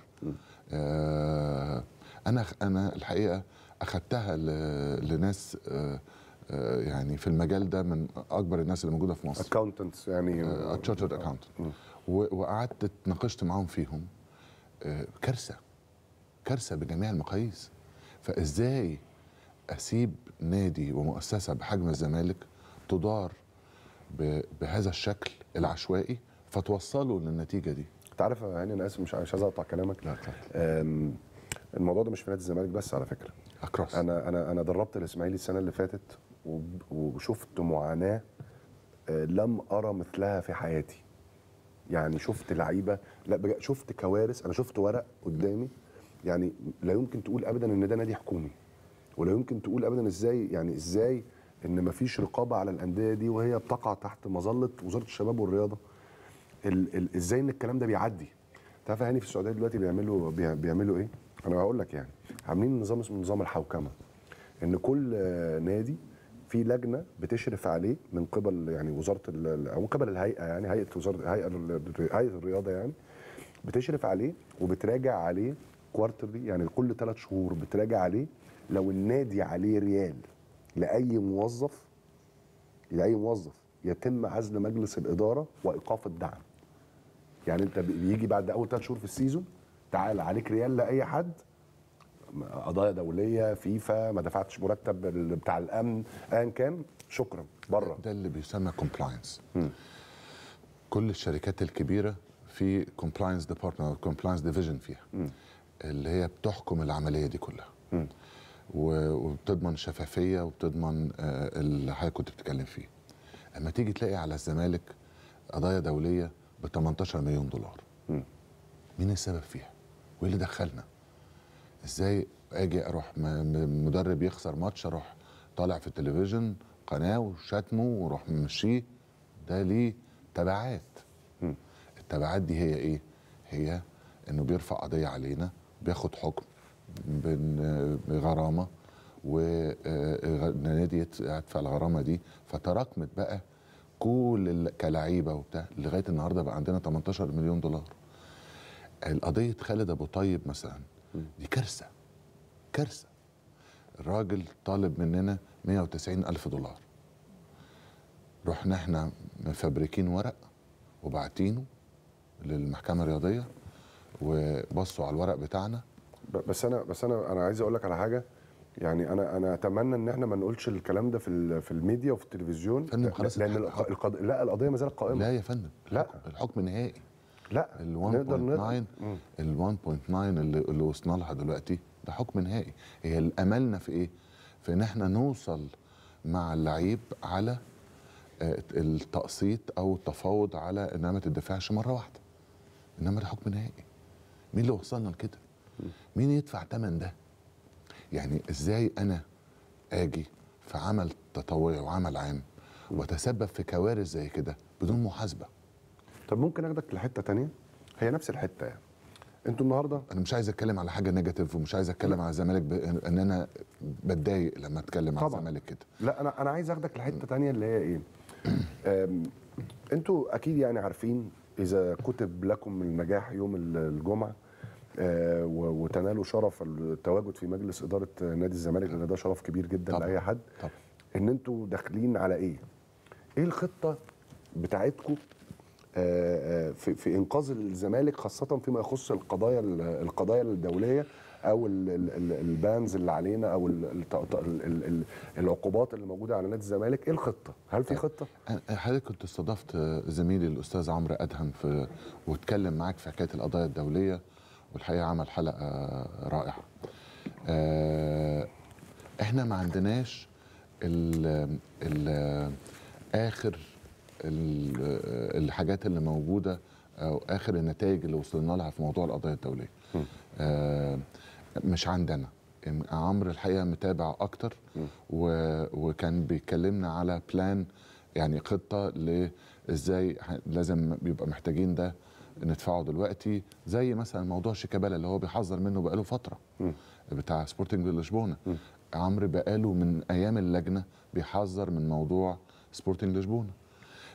انا انا الحقيقه اخذتها لناس يعني في المجال ده من اكبر الناس اللي موجوده في مصر اكاونتنتس يعني تشارتر اكاونتنت وقعدت اتناقشت معاهم فيهم آه، كارثه كارثه بجميع المقاييس فازاي اسيب نادي ومؤسسه بحجم الزمالك تدار بهذا الشكل العشوائي فتوصلوا للنتيجه دي انت عارف يعني انا اسف مش عايز اقطع كلامك لا الموضوع ده مش في نادي الزمالك بس على فكره أكروس. انا انا انا دربت الاسماعيلي السنه اللي فاتت وشفت معاناه آه، لم ارى مثلها في حياتي يعني شفت لعيبه لا شفت كوارث انا شفت ورق قدامي يعني لا يمكن تقول ابدا ان ده نادي حكومي ولا يمكن تقول ابدا ازاي يعني ازاي ان ما فيش رقابه على الانديه دي وهي بتقع تحت مظله وزاره الشباب والرياضه ال ال ازاي ان الكلام ده بيعدي انت عارف يعني في السعوديه دلوقتي بيعملوا بيعملوا ايه انا هقول لك يعني عاملين نظام اسمه نظام الحوكمه ان كل نادي في لجنه بتشرف عليه من قبل يعني وزاره او من قبل الهيئه يعني هيئه وزاره هيئه هيئه الرياضه يعني بتشرف عليه وبتراجع عليه كوارترلي يعني كل ثلاث شهور بتراجع عليه لو النادي عليه ريال لاي موظف لاي موظف يتم عزل مجلس الاداره وايقاف الدعم يعني انت بيجي بعد اول ثلاث شهور في السيزون تعال عليك ريال لاي حد قضايا دوليه فيفا ما دفعتش مرتب بتاع الامن ايا كان شكرا بره ده اللي بيسمى كومبلاينس كل الشركات الكبيره في كومبلاينس ديبارتمنت او كومبلاينس ديفيجن فيها م. اللي هي بتحكم العمليه دي كلها م. وبتضمن شفافيه وبتضمن آه، اللي حضرتك كنت بتتكلم فيه اما تيجي تلاقي على الزمالك قضايا دوليه ب 18 مليون دولار م. مين السبب فيها وايه اللي دخلنا ازاي اجي اروح مدرب يخسر ماتش اروح طالع في التلفزيون قناه وشتمه واروح ممشيه ده ليه تبعات التبعات دي هي ايه هي انه بيرفع قضيه علينا بياخد حكم بغرامه والنادي آه، يدفع الغرامه دي فتراكمت بقى كل كلعيبه وبتاع لغايه النهارده بقى عندنا 18 مليون دولار قضيه خالد ابو طيب مثلا دي كارثه كارثه الراجل طالب مننا 190 ألف دولار رحنا احنا مفبركين ورق وبعتينه للمحكمة الرياضية وبصوا على الورق بتاعنا بس انا بس انا انا عايز اقول لك على حاجه يعني انا انا اتمنى ان احنا ما نقولش الكلام ده في في الميديا وفي التلفزيون فندم لان القض... لا القضيه ما زالت قائمه لا يا فندم لا الحكم نهائي لا ال 1.9 ال 1.9 اللي, اللي وصلنا لها دلوقتي ده حكم نهائي هي املنا في ايه؟ في ان احنا نوصل مع اللعيب على آه، التقسيط او التفاوض على انها ما تدفعش مره واحده انما ده حكم نهائي مين اللي وصلنا لكده؟ مين يدفع ثمن ده؟ يعني ازاي انا اجي في عمل تطوعي وعمل عام واتسبب في كوارث زي كده بدون محاسبه طب ممكن اخدك لحته تانية هي نفس الحته يعني انتوا النهارده انا مش عايز اتكلم على حاجه نيجاتيف ومش عايز اتكلم على الزمالك ب... ان انا بتضايق لما اتكلم على الزمالك كده لا انا انا عايز اخدك لحته تانية اللي هي ايه انتوا اكيد يعني عارفين اذا كتب لكم النجاح يوم الجمعه آه وتنالوا شرف التواجد في مجلس اداره نادي الزمالك لان ده شرف كبير جدا طبعا. لاي حد طبعا. ان انتوا داخلين على ايه؟ ايه الخطه بتاعتكم في, في انقاذ الزمالك خاصه فيما يخص القضايا القضايا الدوليه او البانز اللي علينا او العقوبات اللي موجوده على نادي الزمالك ايه الخطه هل في خطه حضرتك كنت استضفت زميلي الاستاذ عمرو ادهم في واتكلم معاك في حكايه القضايا الدوليه والحقيقه عمل حلقه رائعه آه، احنا ما عندناش ال اخر آه، الحاجات اللي موجوده او آه، اخر النتائج اللي وصلنا لها في موضوع القضايا الدوليه آه مش عندنا عمرو الحقيقه متابع اكتر و... وكان بيكلمنا على بلان يعني خطه لازاي لازم بيبقى محتاجين ده ندفعه دلوقتي زي مثلا موضوع شيكابالا اللي هو بيحذر منه بقاله فتره م. بتاع سبورتنج لشبونه عمرو بقاله من ايام اللجنه بيحذر من موضوع سبورتنج لشبونه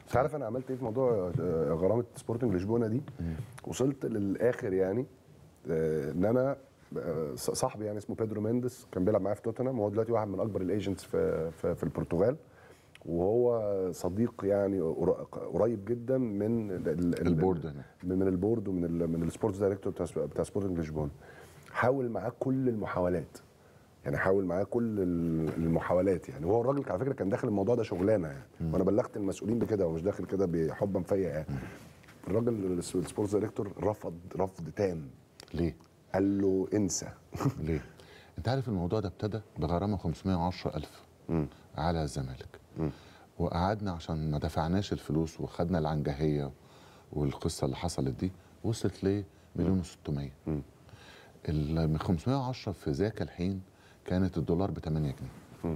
مش عارف انا عملت ايه في موضوع آه، غرامه سبورتنج لشبونه دي وصلت للاخر يعني آه، ان انا آه، صاحبي يعني اسمه بيدرو مندس كان بيلعب معايا في توتنهام هو دلوقتي واحد من اكبر الايجنتس في, في في البرتغال وهو صديق يعني قريب جدا من البورد من البورد ومن من السبورتس دايركتور بتاع سبورتنج لشبونه حاول معاه كل المحاولات يعني حاول معاه كل المحاولات يعني وهو الراجل على فكره كان داخل الموضوع ده شغلانه يعني وانا بلغت المسؤولين بكده ومش داخل كده بحبا فيا يعني الراجل السبورتس دايركتور رفض رفض تام ليه؟ قال له انسى ليه؟ انت عارف الموضوع ده ابتدى بغرامه 510000 على الزمالك وقعدنا عشان ما دفعناش الفلوس وخدنا العنجهيه والقصه اللي حصلت دي وصلت ليه مليون و600 ال 510 في ذاك الحين كانت الدولار ب 8 جنيه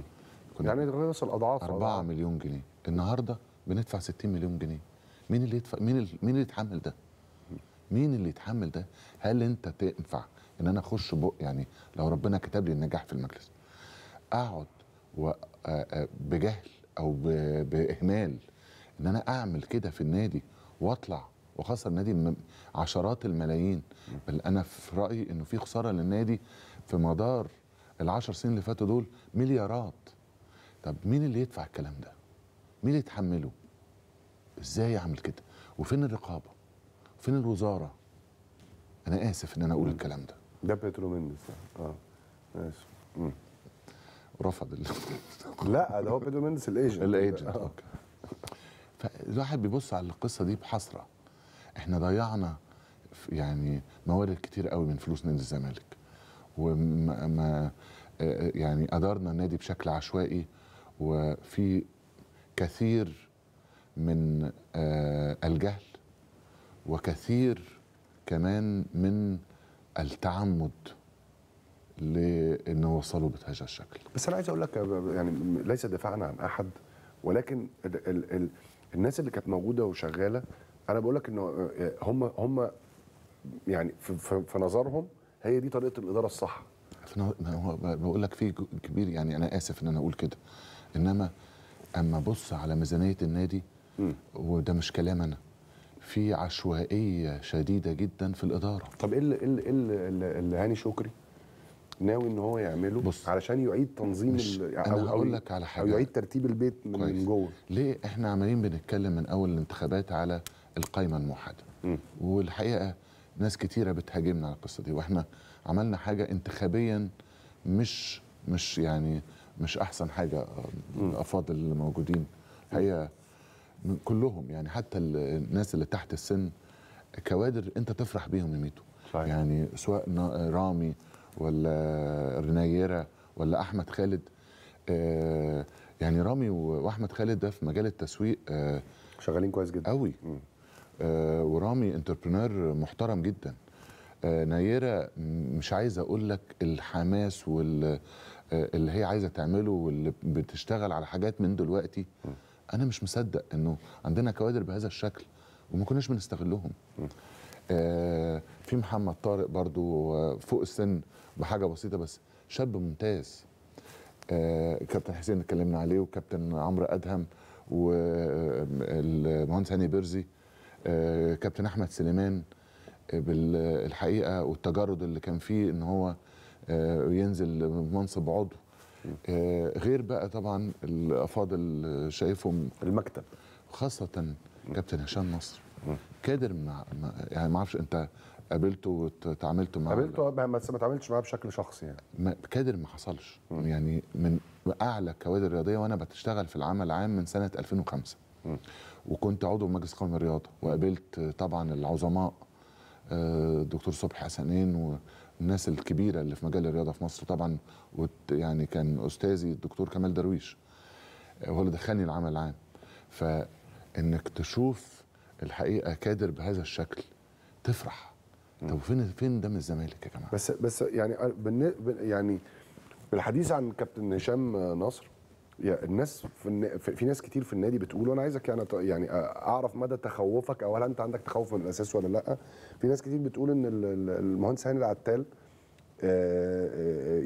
كنا يعني تقريبا وصل اضعاف 4 مليون جنيه النهارده بندفع 60 مليون جنيه مين اللي يدفع مين اللي مين اللي يتحمل ده مين اللي يتحمل ده هل انت تنفع ان انا اخش بق يعني لو ربنا كتب لي النجاح في المجلس اقعد بجهل او باهمال ان انا اعمل كده في النادي واطلع وخسر نادي عشرات الملايين بل انا في رايي انه في خساره للنادي في مدار العشر سنين اللي فاتوا دول مليارات طب مين اللي يدفع الكلام ده مين اللي يتحمله ازاي يعمل كده وفين الرقابه فين الوزاره انا اسف ان انا اقول الكلام ده ده بيترو مندس اه ماشي رفض ال... لا ده هو بيترو مندس الايجنت الايجنت آه. اوكي فالواحد بيبص على القصه دي بحسره احنا ضيعنا يعني موارد كتير قوي من فلوس نادي الزمالك وما يعني ادارنا النادي بشكل عشوائي وفي كثير من آه، الجهل وكثير كمان من التعمد لانه وصلوا بهذا الشكل بس انا عايز اقول لك يعني ليس دفاعا عن احد ولكن ال ال ال الناس اللي كانت موجوده وشغاله انا بقول لك ان آه، هم هم يعني في, في, في نظرهم هي دي طريقه الاداره الصح هو بقول لك في كبير يعني انا اسف ان انا اقول كده انما اما ابص على ميزانيه النادي وده مش كلام انا في عشوائيه شديده جدا في الاداره طب ايه اللي, ايه اللي, إيه هاني شكري ناوي ان هو يعمله بص علشان يعيد تنظيم مش ال... أو أنا هقول لك على حاجه او يعيد ترتيب البيت من, من جوه ليه احنا عمالين بنتكلم من اول الانتخابات على القايمه الموحده والحقيقه ناس كتيره بتهاجمنا على القصه دي واحنا عملنا حاجه انتخابيا مش مش يعني مش احسن حاجه الافاضل اللي موجودين هي كلهم يعني حتى الناس اللي تحت السن كوادر انت تفرح بيهم يميتوا يعني سواء رامي ولا رنيره ولا احمد خالد آه، يعني رامي واحمد خالد ده في مجال التسويق آه، شغالين كويس جدا قوي آه، ورامي انتربرنور محترم جدا آه، نيره مش عايز اقول لك الحماس وال آه، اللي هي عايزه تعمله واللي بتشتغل على حاجات من دلوقتي انا مش مصدق انه عندنا كوادر بهذا الشكل وما كناش بنستغلهم في محمد طارق برضو فوق السن بحاجه بسيطه بس شاب ممتاز كابتن حسين اتكلمنا عليه وكابتن عمرو ادهم والمهندس هاني بيرزي آه، كابتن احمد سليمان آه، بالحقيقه والتجرد اللي كان فيه ان هو آه، ينزل منصب عضو غير بقى طبعا الافاضل شايفهم المكتب خاصه كابتن هشام نصر كادر مع يعني ما اعرفش انت قابلته وتعاملته معاه قابلته بس ما تعاملتش معاه بشكل شخصي يعني كادر ما حصلش م. يعني من اعلى الكوادر الرياضيه وانا بتشتغل في العمل العام من سنه 2005 م. وكنت عضو مجلس قومي الرياضه وقابلت طبعا العظماء آه، دكتور صبحي حسنين والناس الكبيره اللي في مجال الرياضه في مصر طبعا يعني كان استاذي الدكتور كمال درويش آه، هو اللي دخلني العمل العام فانك تشوف الحقيقه كادر بهذا الشكل تفرح طب فين فين دم الزمالك يا جماعه بس بس يعني آه، يعني بالحديث عن كابتن هشام نصر يا الناس في, في ناس كتير في النادي بتقول وانا عايزك يعني يعني اعرف مدى تخوفك او هل انت عندك تخوف من الاساس ولا لا في ناس كتير بتقول ان المهندس هاني العتال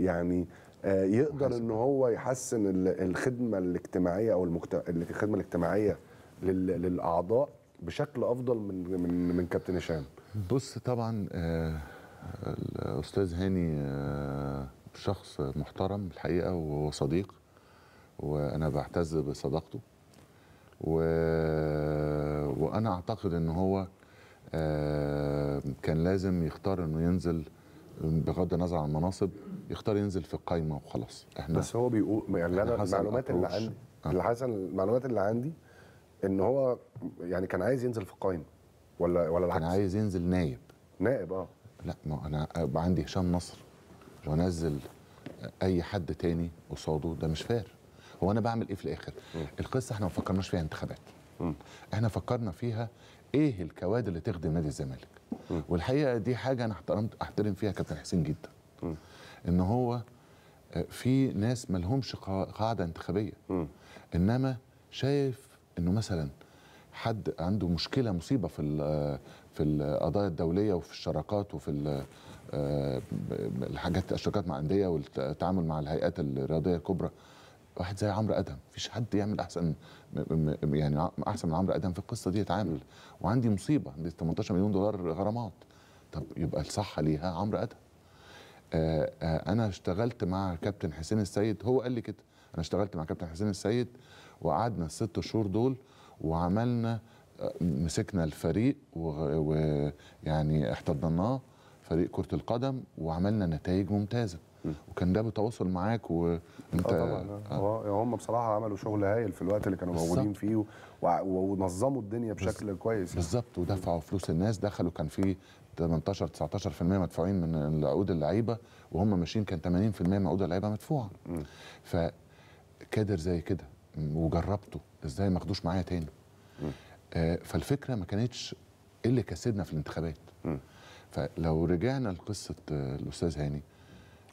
يعني يقدر ان هو يحسن الخدمه الاجتماعيه او الخدمه الاجتماعيه للاعضاء بشكل افضل من من من كابتن هشام بص طبعا الاستاذ هاني شخص محترم الحقيقه وصديق وانا بعتز بصداقته و... وانا اعتقد ان هو آه، كان لازم يختار انه ينزل بغض النظر عن المناصب يختار ينزل في القايمه وخلاص احنا بس هو بيقول يعني انا المعلومات اللي عندي آه. اللي حصل المعلومات اللي عندي ان هو يعني كان عايز ينزل في القايمه ولا ولا العكس كان عايز ينزل نائب نائب اه لا ما انا عندي هشام نصر لو انزل اي حد تاني قصاده ده مش فارق هو انا بعمل ايه في الاخر مم. القصه احنا ما فكرناش فيها انتخابات مم. احنا فكرنا فيها ايه الكوادر اللي تخدم نادي الزمالك والحقيقه دي حاجه انا احترمت احترم فيها كابتن حسين جدا مم. ان هو آه، في ناس ما لهمش قاعده انتخابيه مم. انما شايف انه مثلا حد عنده مشكله مصيبه في آه، في القضايا الدوليه وفي الشراكات وفي آه، الحاجات الشراكات مع انديه والتعامل مع الهيئات الرياضيه الكبرى واحد زي عمرو ادم مفيش حد يعمل احسن يعني احسن من عمرو ادم في القصه دي يتعامل وعندي مصيبه عندي 18 مليون دولار غرامات طب يبقى الصحه ليها عمرو ادم آه، آه، انا اشتغلت مع كابتن حسين السيد هو قال لي كده انا اشتغلت مع كابتن حسين السيد وقعدنا الست شهور دول وعملنا آه، مسكنا الفريق ويعني احتضناه فريق كره القدم وعملنا نتائج ممتازه وكان ده بتواصل معاك وانت اه طبعا آه. آه. هم بصراحه عملوا شغل هايل في الوقت اللي كانوا موجودين فيه ونظموا الدنيا بشكل كويس يعني. بالظبط ودفعوا فلوس الناس دخلوا كان في 18 19% مدفوعين من عقود اللعيبه وهم ماشيين كان 80% من عقود اللعيبه مدفوعه فكادر زي كده وجربته ازاي ما اخدوش معايا تاني آه فالفكره ما كانتش ايه اللي كسبنا في الانتخابات م. فلو رجعنا لقصه آه، الاستاذ هاني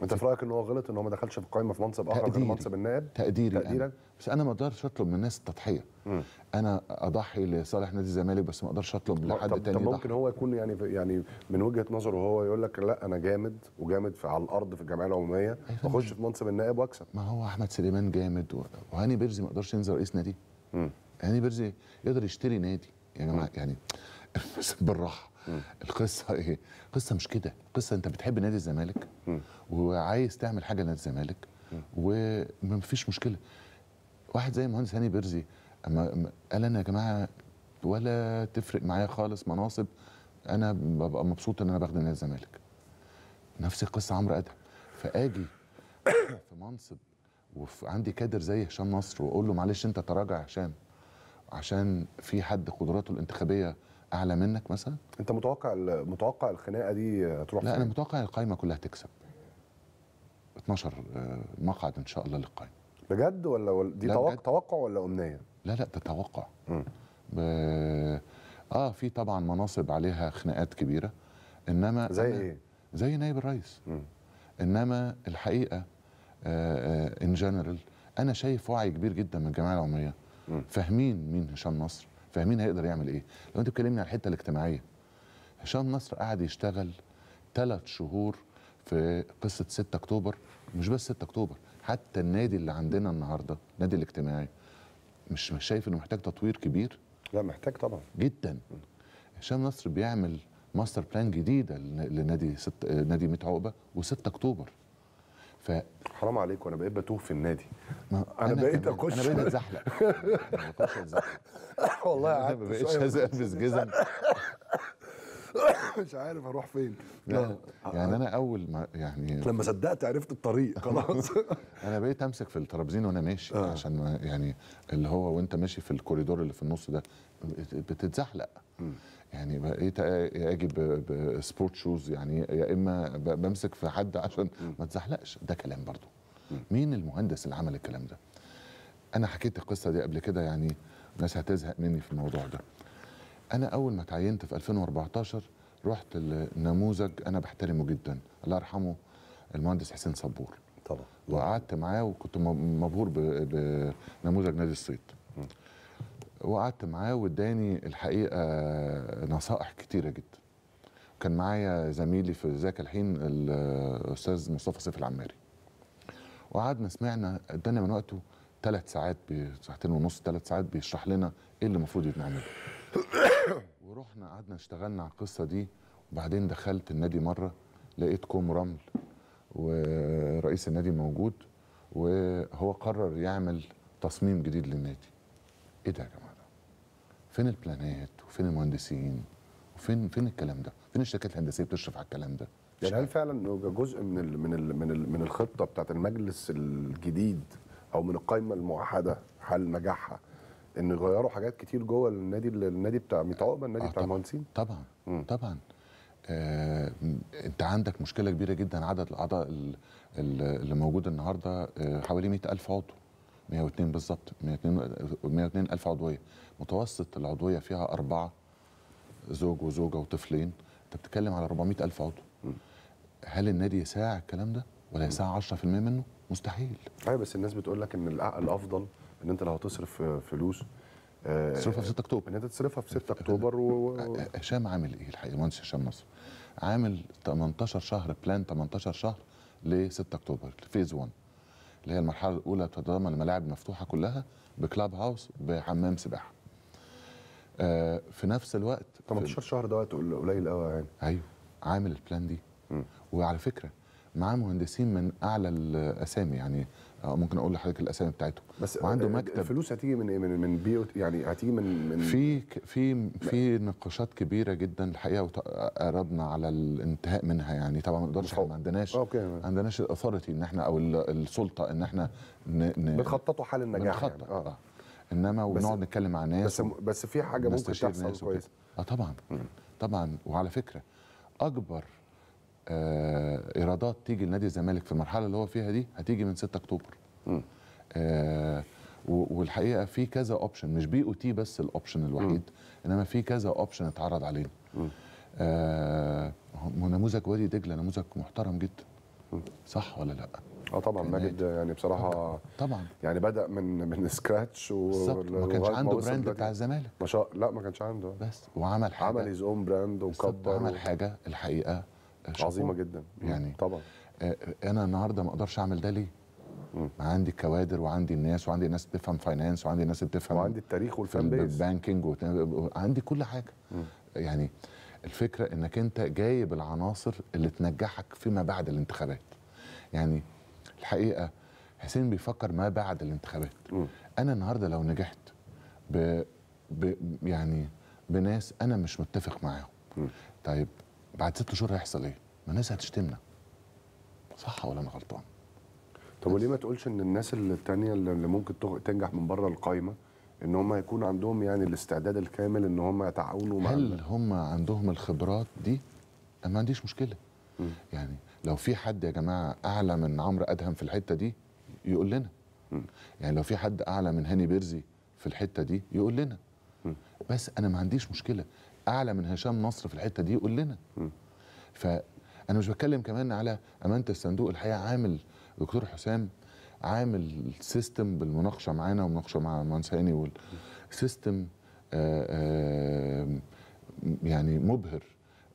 انت في رايك ان هو غلط ان هو ما دخلش في القائمه في منصب اخر غير منصب النائب تقديري تقديرا أنا. بس انا ما اقدرش اطلب من الناس التضحيه مم. انا اضحي لصالح نادي الزمالك بس ما اقدرش اطلب لحد طب تاني طب ممكن هو يكون يعني يعني من وجهه نظره هو يقول لك لا انا جامد وجامد في على الارض في الجمعيه العموميه أيوة اخش في منصب النائب واكسب ما هو احمد سليمان جامد وهاني بيرزي ما يقدرش ينزل رئيس نادي هاني بيرزي يقدر يشتري نادي يا جماعه يعني, يعني بالراحه القصه ايه القصه مش كده القصه انت بتحب نادي الزمالك وعايز تعمل حاجه لنادي الزمالك ومفيش مشكله واحد زي المهندس هاني بيرزي اما قال انا يا جماعه ولا تفرق معايا خالص مناصب انا ببقى مبسوط ان انا باخد نادي الزمالك نفس القصه عمرو ادهم فاجي في منصب وعندي كادر زي هشام نصر واقول له معلش انت تراجع يا هشام عشان في حد قدراته الانتخابيه اعلى منك مثلا انت متوقع متوقع الخناقه دي هتروح لا انا متوقع القايمه كلها تكسب 12 آه، مقعد ان شاء الله للقايمه بجد ولا دي توقع, توقع ولا امنيه لا لا ده توقع ب... اه في طبعا مناصب عليها خناقات كبيره انما زي ايه زي نائب الرئيس م. انما الحقيقه ان آه، جنرال آه، انا شايف وعي كبير جدا من الجمعيه العموميه فاهمين مين هشام نصر فاهمين هيقدر يعمل ايه لو انت بتكلمني على الحته الاجتماعيه هشام نصر قعد يشتغل ثلاث شهور في قصه 6 اكتوبر مش بس 6 اكتوبر حتى النادي اللي عندنا النهارده النادي الاجتماعي مش مش شايف انه محتاج تطوير كبير لا محتاج طبعا جدا هشام نصر بيعمل ماستر بلان جديده لنادي ست نادي متعوبه عقبه و6 اكتوبر ف حرام عليك وانا بقيت بتوه في النادي انا, أنا بقيت اخش انا بقيت اتزحلق والله قعدت ما بقيتش عايز البس جزم مش عارف اروح فين لا يعني انا اول ما يعني لما صدقت عرفت الطريق خلاص انا بقيت امسك في الترابزين وانا ماشي آه. عشان يعني اللي هو وانت ماشي في الكوريدور اللي في النص ده بتتزحلق يعني بقيت إيه إيه اجي بسبورت شوز يعني يا اما بمسك في حد عشان ما تزحلقش ده كلام برضو مين المهندس اللي عمل الكلام ده انا حكيت القصه دي قبل كده يعني الناس هتزهق مني في الموضوع ده انا اول ما تعينت في 2014 رحت النموذج انا بحترمه جدا الله يرحمه المهندس حسين صبور طبعا وقعدت معاه وكنت مبهور بنموذج نادي الصيد وقعدت معاه واداني الحقيقه نصائح كتيره جدا كان معايا زميلي في ذاك الحين الاستاذ مصطفى سيف العماري وقعدنا سمعنا ادانا من وقته ثلاث ساعات ساعتين ونص ثلاث ساعات بيشرح لنا ايه اللي المفروض يتعمل ورحنا قعدنا اشتغلنا على القصه دي وبعدين دخلت النادي مره لقيت كوم رمل ورئيس النادي موجود وهو قرر يعمل تصميم جديد للنادي ايه ده يا جماعه فين البلانات وفين المهندسين وفين فين الكلام ده فين الشركات الهندسيه بتشرف على الكلام ده يعني هل فعلا جزء من الـ من الـ من الـ من الخطه بتاعه المجلس الجديد او من القائمه الموحده حال نجاحها ان يغيروا حاجات كتير جوه النادي النادي بتاع ميت النادي آه بتاع المهندسين طبعا مم. طبعا آه، انت عندك مشكله كبيره جدا عدد الاعضاء اللي موجود النهارده آه، حوالي 100000 عضو 102 بالظبط 102 102 الف عضويه متوسط العضويه فيها اربعه زوج وزوجه وطفلين انت بتتكلم على 400 الف عضو هل النادي يساع الكلام ده ولا يساع 10% منه مستحيل ايوه بس الناس بتقول لك ان الافضل ان انت لو هتصرف فلوس آه، تصرفها في 6 اكتوبر ان انت تصرفها في 6 اكتوبر و آه، آه، هشام عامل ايه الحقيقه المهندس هشام مصر عامل 18 شهر بلان 18 شهر ل 6 اكتوبر فيز 1 اللي هي المرحله الاولى تتضمن الملاعب المفتوحه كلها بكلاب هاوس بحمام سباحه آه في نفس الوقت 18 شهر ده وقت قليل قوي يعني ايوه عامل البلان دي م. وعلى فكره معاه مهندسين من اعلى الاسامي يعني اه ممكن اقول لحضرتك الاسامي بتاعتهم بس وعنده آه، مكتب الفلوس هتيجي من إيه؟ من من بيو يعني هتيجي من من في في في نقاشات كبيره جدا الحقيقه قربنا على الانتهاء منها يعني طبعا ما نقدرش ما عندناش أوكي. ما عندناش الاثوريتي ان احنا او السلطه ان احنا بنخططوا حال النجاح يعني. آه. آه. انما ونقعد نتكلم مع ناس بس بس في حاجه ممكن تحصل كويس اه طبعا مم. طبعا وعلى فكره اكبر آه، ايرادات تيجي لنادي الزمالك في المرحله اللي هو فيها دي هتيجي من 6 اكتوبر آه، والحقيقه في كذا اوبشن مش بي او تي بس الاوبشن الوحيد م. انما في كذا اوبشن اتعرض علينا آه نموذج وادي دجله نموذج محترم جدا م. صح ولا لا اه طبعا ماجد يعني بصراحه آه، طبعا يعني بدا من من سكراتش و... ما كانش عنده براند بتاع الزمالك ما شاء لا ما كانش عنده بس وعمل حاجه عمل هيز اون براند وكبر عمل حاجه الحقيقه عظيمه جدا يعني طبعا آه، آه، انا النهارده ما اقدرش اعمل ده ليه؟ عندي الكوادر وعندي الناس وعندي ناس بتفهم فاينانس وعندي ناس بتفهم وعندي التاريخ والفان بيز البانكينج كل حاجه يعني الفكره انك انت جايب العناصر اللي تنجحك فيما بعد الانتخابات يعني الحقيقه حسين بيفكر ما بعد الانتخابات انا النهارده لو نجحت ب... ب... يعني بناس انا مش متفق معاهم طيب بعد ست شهور هيحصل ايه؟ ما الناس هتشتمنا صح ولا انا غلطان؟ طب وليه ما تقولش ان الناس التانية اللي ممكن تنجح من بره القايمه ان هم يكون عندهم يعني الاستعداد الكامل ان هم يتعاونوا مع هل هم عندهم الخبرات دي؟ انا ما عنديش مشكله م. يعني لو في حد يا جماعه اعلى من عمرو ادهم في الحته دي يقول لنا م. يعني لو في حد اعلى من هاني بيرزي في الحته دي يقول لنا م. بس انا ما عنديش مشكله اعلى من هشام نصر في الحته دي قول لنا فانا مش بتكلم كمان على امانه الصندوق الحقيقه عامل دكتور حسام عامل سيستم بالمناقشه معانا ومناقشه مع منساني سيستم آه، آه، يعني مبهر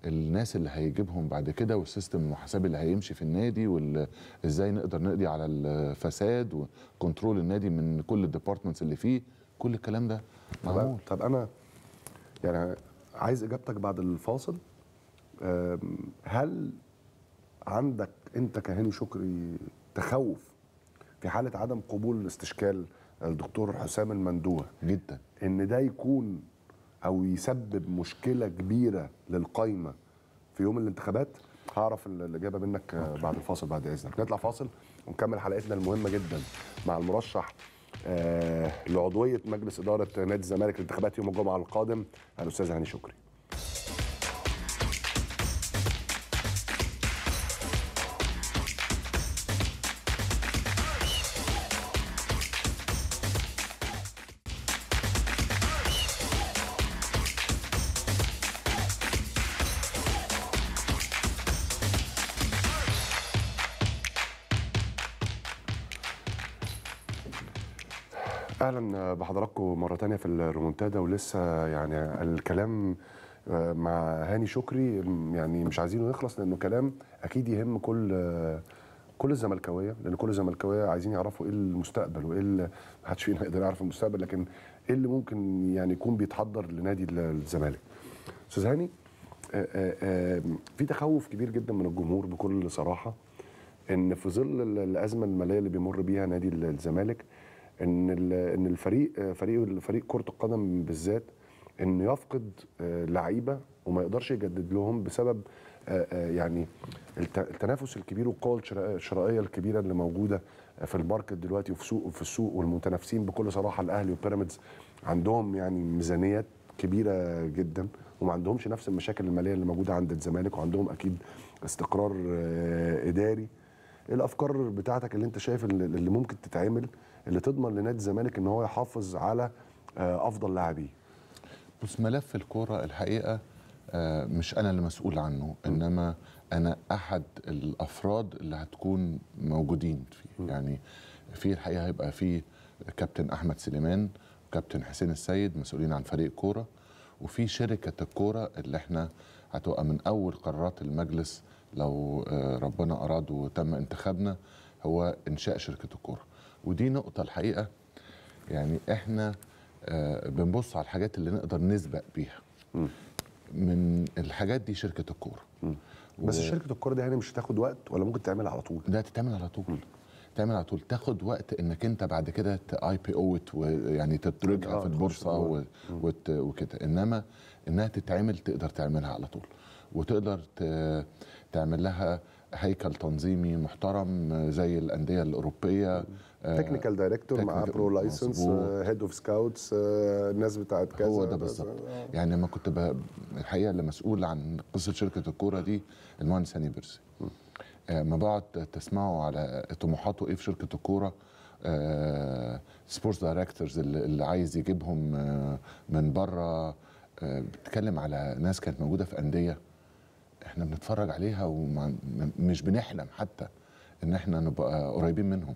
الناس اللي هيجيبهم بعد كده والسيستم المحاسبي اللي هيمشي في النادي وازاي نقدر نقضي على الفساد وكنترول النادي من كل الديبارتمنتس اللي فيه كل الكلام ده معمول طب انا يعني عايز اجابتك بعد الفاصل هل عندك انت كهاني شكري تخوف في حاله عدم قبول استشكال الدكتور حسام المندوه جدا ان ده يكون او يسبب مشكله كبيره للقايمه في يوم الانتخابات هعرف الاجابه منك بعد الفاصل بعد اذنك نطلع فاصل ونكمل حلقتنا المهمه جدا مع المرشح آه، لعضويه مجلس اداره نادي الزمالك للانتخابات يوم الجمعه القادم الاستاذ هاني شكري اهلا آه، بحضراتكم مره ثانيه في الريمونتادا ولسه يعني الكلام آه، مع هاني شكري يعني مش عايزينه يخلص لانه كلام اكيد يهم كل آه، كل الزملكاويه لان كل الزملكاويه عايزين يعرفوا ايه المستقبل وايه ما حدش فينا يقدر يعرف المستقبل لكن ايه اللي ممكن يعني يكون بيتحضر لنادي الزمالك. استاذ هاني في تخوف كبير جدا من الجمهور بكل صراحه ان في ظل الازمه الماليه اللي بيمر بيها نادي الزمالك ان ان الفريق فريق فريق كره القدم بالذات انه يفقد آه، لعيبه وما يقدرش يجدد لهم بسبب آه، آه، يعني التنافس الكبير والقوه الشرائيه الكبيره اللي موجوده في الماركت دلوقتي وفي سوق وفي السوق والمتنافسين بكل صراحه الاهلي وبيراميدز عندهم يعني ميزانيات كبيره جدا وما عندهمش نفس المشاكل الماليه اللي موجوده عند الزمالك وعندهم اكيد استقرار اداري الافكار بتاعتك اللي انت شايف اللي ممكن تتعمل اللي تضمن لنادي الزمالك ان هو يحافظ على آه، افضل لاعبيه بص ملف الكوره الحقيقه آه، مش انا اللي مسؤول عنه انما انا احد الافراد اللي هتكون موجودين فيه يعني في الحقيقه هيبقى في كابتن احمد سليمان وكابتن حسين السيد مسؤولين عن فريق كوره وفي شركه الكوره اللي احنا هتبقى من اول قرارات المجلس لو آه، ربنا اراد وتم انتخابنا هو انشاء شركه الكوره ودي نقطه الحقيقه يعني احنا آه، بنبص على الحاجات اللي نقدر نسبق بيها من الحاجات دي شركه الكوره بس و... شركه الكوره دي يعني مش هتاخد وقت ولا ممكن تعمل على طول لا تتعمل على طول تعمل على طول تاخد وقت انك انت بعد كده اي بي او ويعني تترجع آه، في البورصه و... وت... وكده انما انها تتعمل تقدر تعملها على طول وتقدر ت... تعمل لها هيكل تنظيمي محترم زي الانديه الاوروبيه تكنيكال آه، دايركتور مع برو لايسنس هيد اوف سكاوتس الناس بتاعت كذا هو ده بالظبط يعني لما كنت الحقيقه اللي مسؤول عن قصه شركه الكوره دي المهندس هاني برسي آه، ما بقعد تسمعه على طموحاته ايه في شركه الكوره سبورتس آه، دايركتورز اللي عايز يجيبهم من بره بتتكلم على ناس كانت موجوده في انديه احنا بنتفرج عليها ومش بنحلم حتى ان احنا نبقى قريبين منهم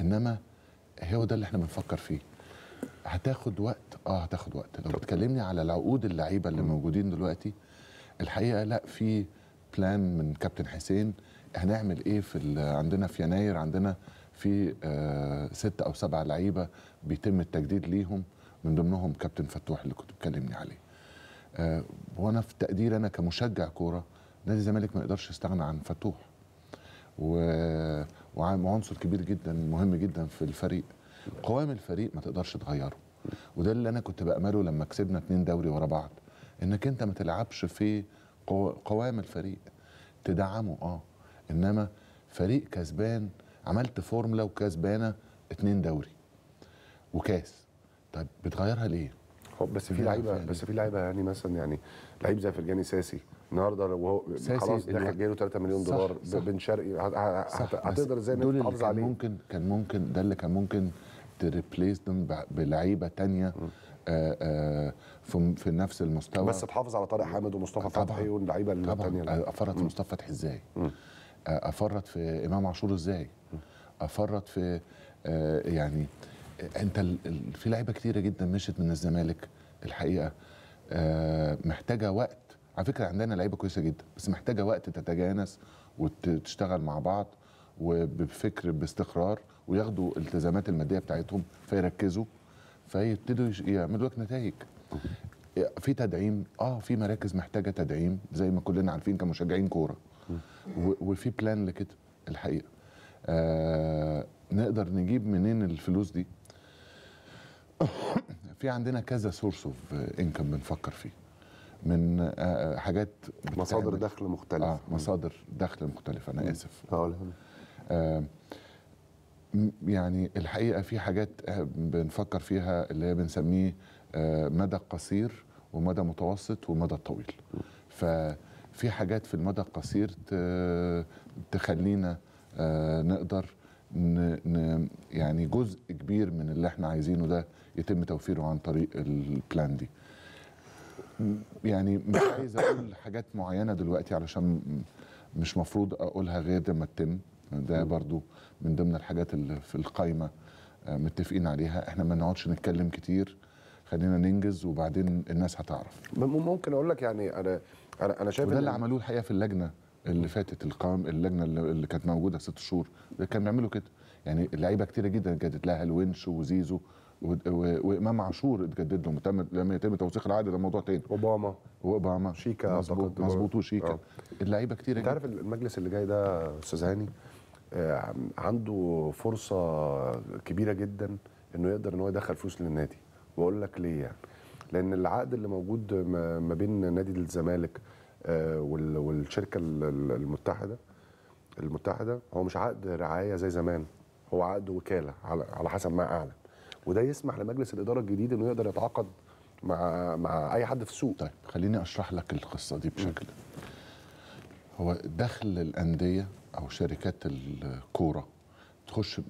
انما هو ده اللي احنا بنفكر فيه هتاخد وقت اه هتاخد وقت لو بتكلمني على العقود اللعيبه اللي موجودين دلوقتي الحقيقه لا في بلان من كابتن حسين هنعمل ايه في عندنا في يناير عندنا في آه ست او سبع لعيبه بيتم التجديد ليهم من ضمنهم كابتن فتوح اللي كنت بتكلمني عليه آه، وانا في تقدير انا كمشجع كوره نادي الزمالك ما يقدرش يستغنى عن فتوح و... وعنصر كبير جدا مهم جدا في الفريق قوام الفريق ما تقدرش تغيره وده اللي انا كنت بامله لما كسبنا اتنين دوري ورا بعض انك انت ما تلعبش في قوام الفريق تدعمه اه انما فريق كسبان عملت فورمولا وكسبانه اتنين دوري وكاس طيب بتغيرها ليه؟ بس في لعيبه بس في لعيبه يعني مثلا يعني لعيب زي فرجاني ساسي النهارده وهو خلاص دخل جاي له 3 مليون دولار صح بن شرقي هتقدر ازاي تحافظ عليه كان ممكن كان ممكن ده اللي كان ممكن تريبليس بلعيبه ثانيه آه، آه، في في نفس المستوى بس تحافظ على طارق حامد ومصطفى فتحي واللعيبه الثانيه طبعا افرط في مصطفى فتحي ازاي؟ آه، افرط في امام عاشور ازاي؟ افرط في يعني انت في لعيبه كتيره جدا مشت من الزمالك الحقيقه آه، محتاجه وقت على فكره عندنا لعيبه كويسه جدا بس محتاجه وقت تتجانس وتشتغل مع بعض وبفكر باستقرار وياخدوا التزامات الماديه بتاعتهم فيركزوا فيبتدوا يعملوا لك نتائج في تدعيم اه في مراكز محتاجه تدعيم زي ما كلنا عارفين كمشجعين كوره وفي بلان لكده الحقيقه آه نقدر نجيب منين الفلوس دي في عندنا كذا سورس اوف انكم بنفكر فيه من آه، آه، حاجات مصادر دخل مختلفه آه مصادر دخل مختلفه انا اسف آه يعني الحقيقه في حاجات آه، بنفكر فيها اللي هي بنسميه مدى قصير ومدى متوسط ومدى طويل ففي حاجات في المدى القصير تخلينا نقدر ن يعني جزء كبير من اللي احنا عايزينه ده يتم توفيره عن طريق البلان دي يعني مش عايز اقول حاجات معينه دلوقتي علشان مش مفروض اقولها غير لما تتم ده برضو من ضمن الحاجات اللي في القايمه آه، متفقين عليها احنا ما نقعدش نتكلم كتير خلينا ننجز وبعدين الناس هتعرف ممكن اقول لك يعني انا انا شايف وده اللي عملوه الحقيقه في اللجنه اللي فاتت القام اللجنه اللي كانت موجوده ست شهور كانوا بيعملوا كده يعني لعيبه كتيره جدا اتجدد لها الونش وزيزو وامام عاشور اتجدد له تم لما يتم توثيق العقد ده موضوع تاني اوباما اوباما شيكا مظبوط مظبوط وشيكا آه. اللعيبه كتيره انت عارف المجلس اللي جاي ده استاذ هاني آه، عنده فرصه كبيره جدا انه يقدر ان هو يدخل فلوس للنادي واقول لك ليه يعني لان العقد اللي موجود ما بين نادي الزمالك آه، والشركه المتحده المتحده هو مش عقد رعايه زي زمان هو عقد وكاله على حسب ما اعلن وده يسمح لمجلس الاداره الجديد انه يقدر يتعاقد مع مع اي حد في السوق طيب خليني اشرح لك القصه دي بشكل هو دخل الانديه او شركات الكوره تخش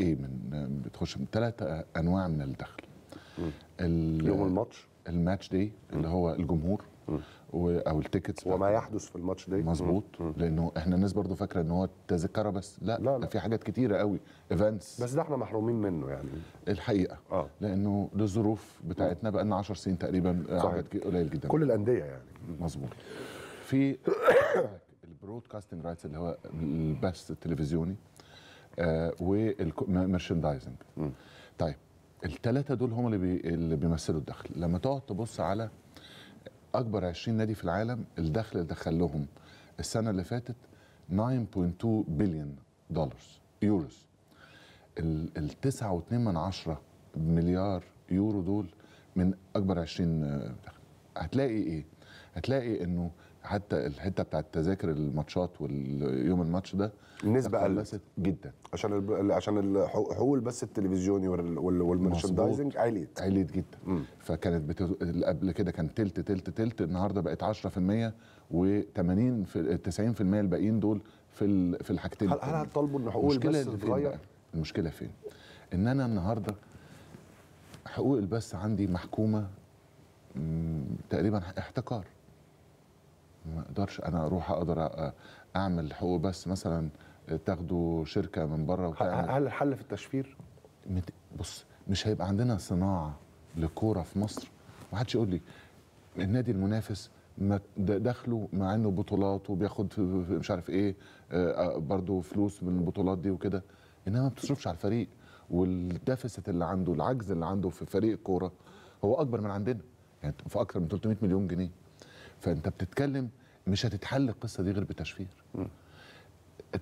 ايه من بتخش من ثلاثه انواع من الدخل يوم الماتش الماتش دي اللي هو الجمهور او التيكتس وما يحدث في الماتش ده مظبوط لانه احنا الناس برضو فاكره ان هو تذكره بس لا لا, لا. في حاجات كتيره قوي ايفنتس بس ده احنا محرومين منه يعني الحقيقه آه. لانه للظروف بتاعتنا بقى لنا 10 سنين تقريبا آه، حاجات قليل جدا كل الانديه يعني مظبوط في البرودكاستنج رايتس اللي هو البث التلفزيوني آه والمرشندايزنج طيب الثلاثه دول هم اللي بي اللي بيمثلوا الدخل لما تقعد تبص على اكبر 20 نادي في العالم الدخل اللي دخل لهم السنه اللي فاتت 9.2 بليون دولار يوروز ال 9.2 مليار يورو دول من اكبر 20 دخل هتلاقي ايه؟ هتلاقي انه حتى الحته بتاعت تذاكر الماتشات واليوم الماتش ده النسبه قلت جدا عشان ال عشان الحقول بس التلفزيوني والمرشندايزنج عليت عليت جدا مم. فكانت بت... قبل كده كان تلت تلت تلت النهارده بقت 10% و80 في 90% الباقيين دول في ال... في الحاجتين هل هل هتطالبوا ان حقوق البث تتغير؟ المشكله فين؟ ان انا النهارده حقوق البث عندي محكومه تقريبا احتكار ما اقدرش انا اروح اقدر اعمل حقوق بس مثلا تاخده شركه من بره وتعمل هل الحل في التشفير؟ بص مش هيبقى عندنا صناعه لكوره في مصر ما حدش يقول لي النادي المنافس دخله مع انه بطولات وبياخد مش عارف ايه آه، آه، برضه فلوس من البطولات دي وكده انما ما بتصرفش على الفريق والديفيسيت اللي عنده العجز اللي عنده في فريق الكوره هو اكبر من عندنا يعني في اكثر من 300 مليون جنيه فانت بتتكلم مش هتتحل القصه دي غير بتشفير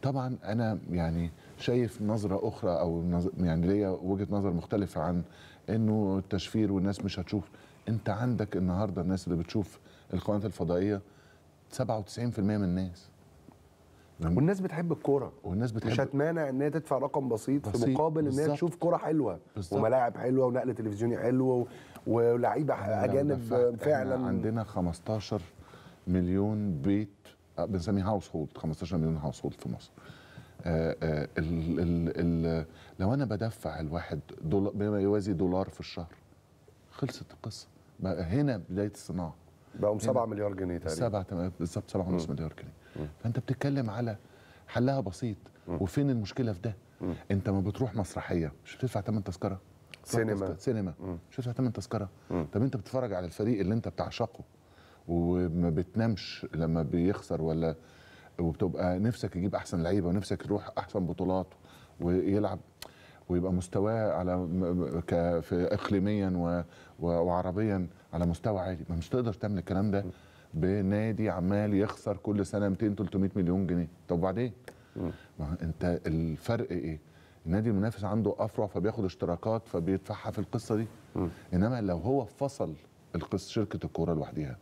طبعا انا يعني شايف نظره اخرى او نظر يعني ليا وجهه نظر مختلفه عن انه التشفير والناس مش هتشوف انت عندك النهارده الناس اللي بتشوف القنوات الفضائيه 97% من الناس نعم. والناس بتحب الكوره والناس بتحب مش هتمانع ان هي تدفع رقم بسيط, بسيط في مقابل ان هي تشوف كوره حلوه بالزبط. وملاعب حلوه ونقل تلفزيوني حلو ولعيبه اجانب فعلا عندنا 15 مليون بيت آه، بنسميه هاوس هولد 15 مليون هاوس هولد في مصر آآ آه، آآ آه، ال لو انا بدفع الواحد دولار بما يوازي دولار في الشهر خلصت القصه هنا بدايه الصناعه بقوا 7 مليار جنيه تقريبا 7 بالظبط 7 ونص مليار جنيه فانت بتتكلم على حلها بسيط وفين المشكله في ده؟ انت ما بتروح مسرحيه مش بتدفع ثمن تذكره سينما سينما مش بتدفع ثمن تذكره طب انت بتتفرج على الفريق اللي انت بتعشقه وما بتنامش لما بيخسر ولا وبتبقى نفسك يجيب احسن لعيبه ونفسك يروح احسن بطولات ويلعب ويبقى مستواه على ك في اقليميا و... و... وعربيا على مستوى عالي ما مش تقدر تعمل الكلام ده بنادي عمال يخسر كل سنه 200 300 مليون جنيه طب وبعدين ما انت الفرق ايه النادي المنافس عنده افرع فبياخد اشتراكات فبيدفعها في القصه دي م. انما لو هو فصل القصه شركه الكوره لوحديها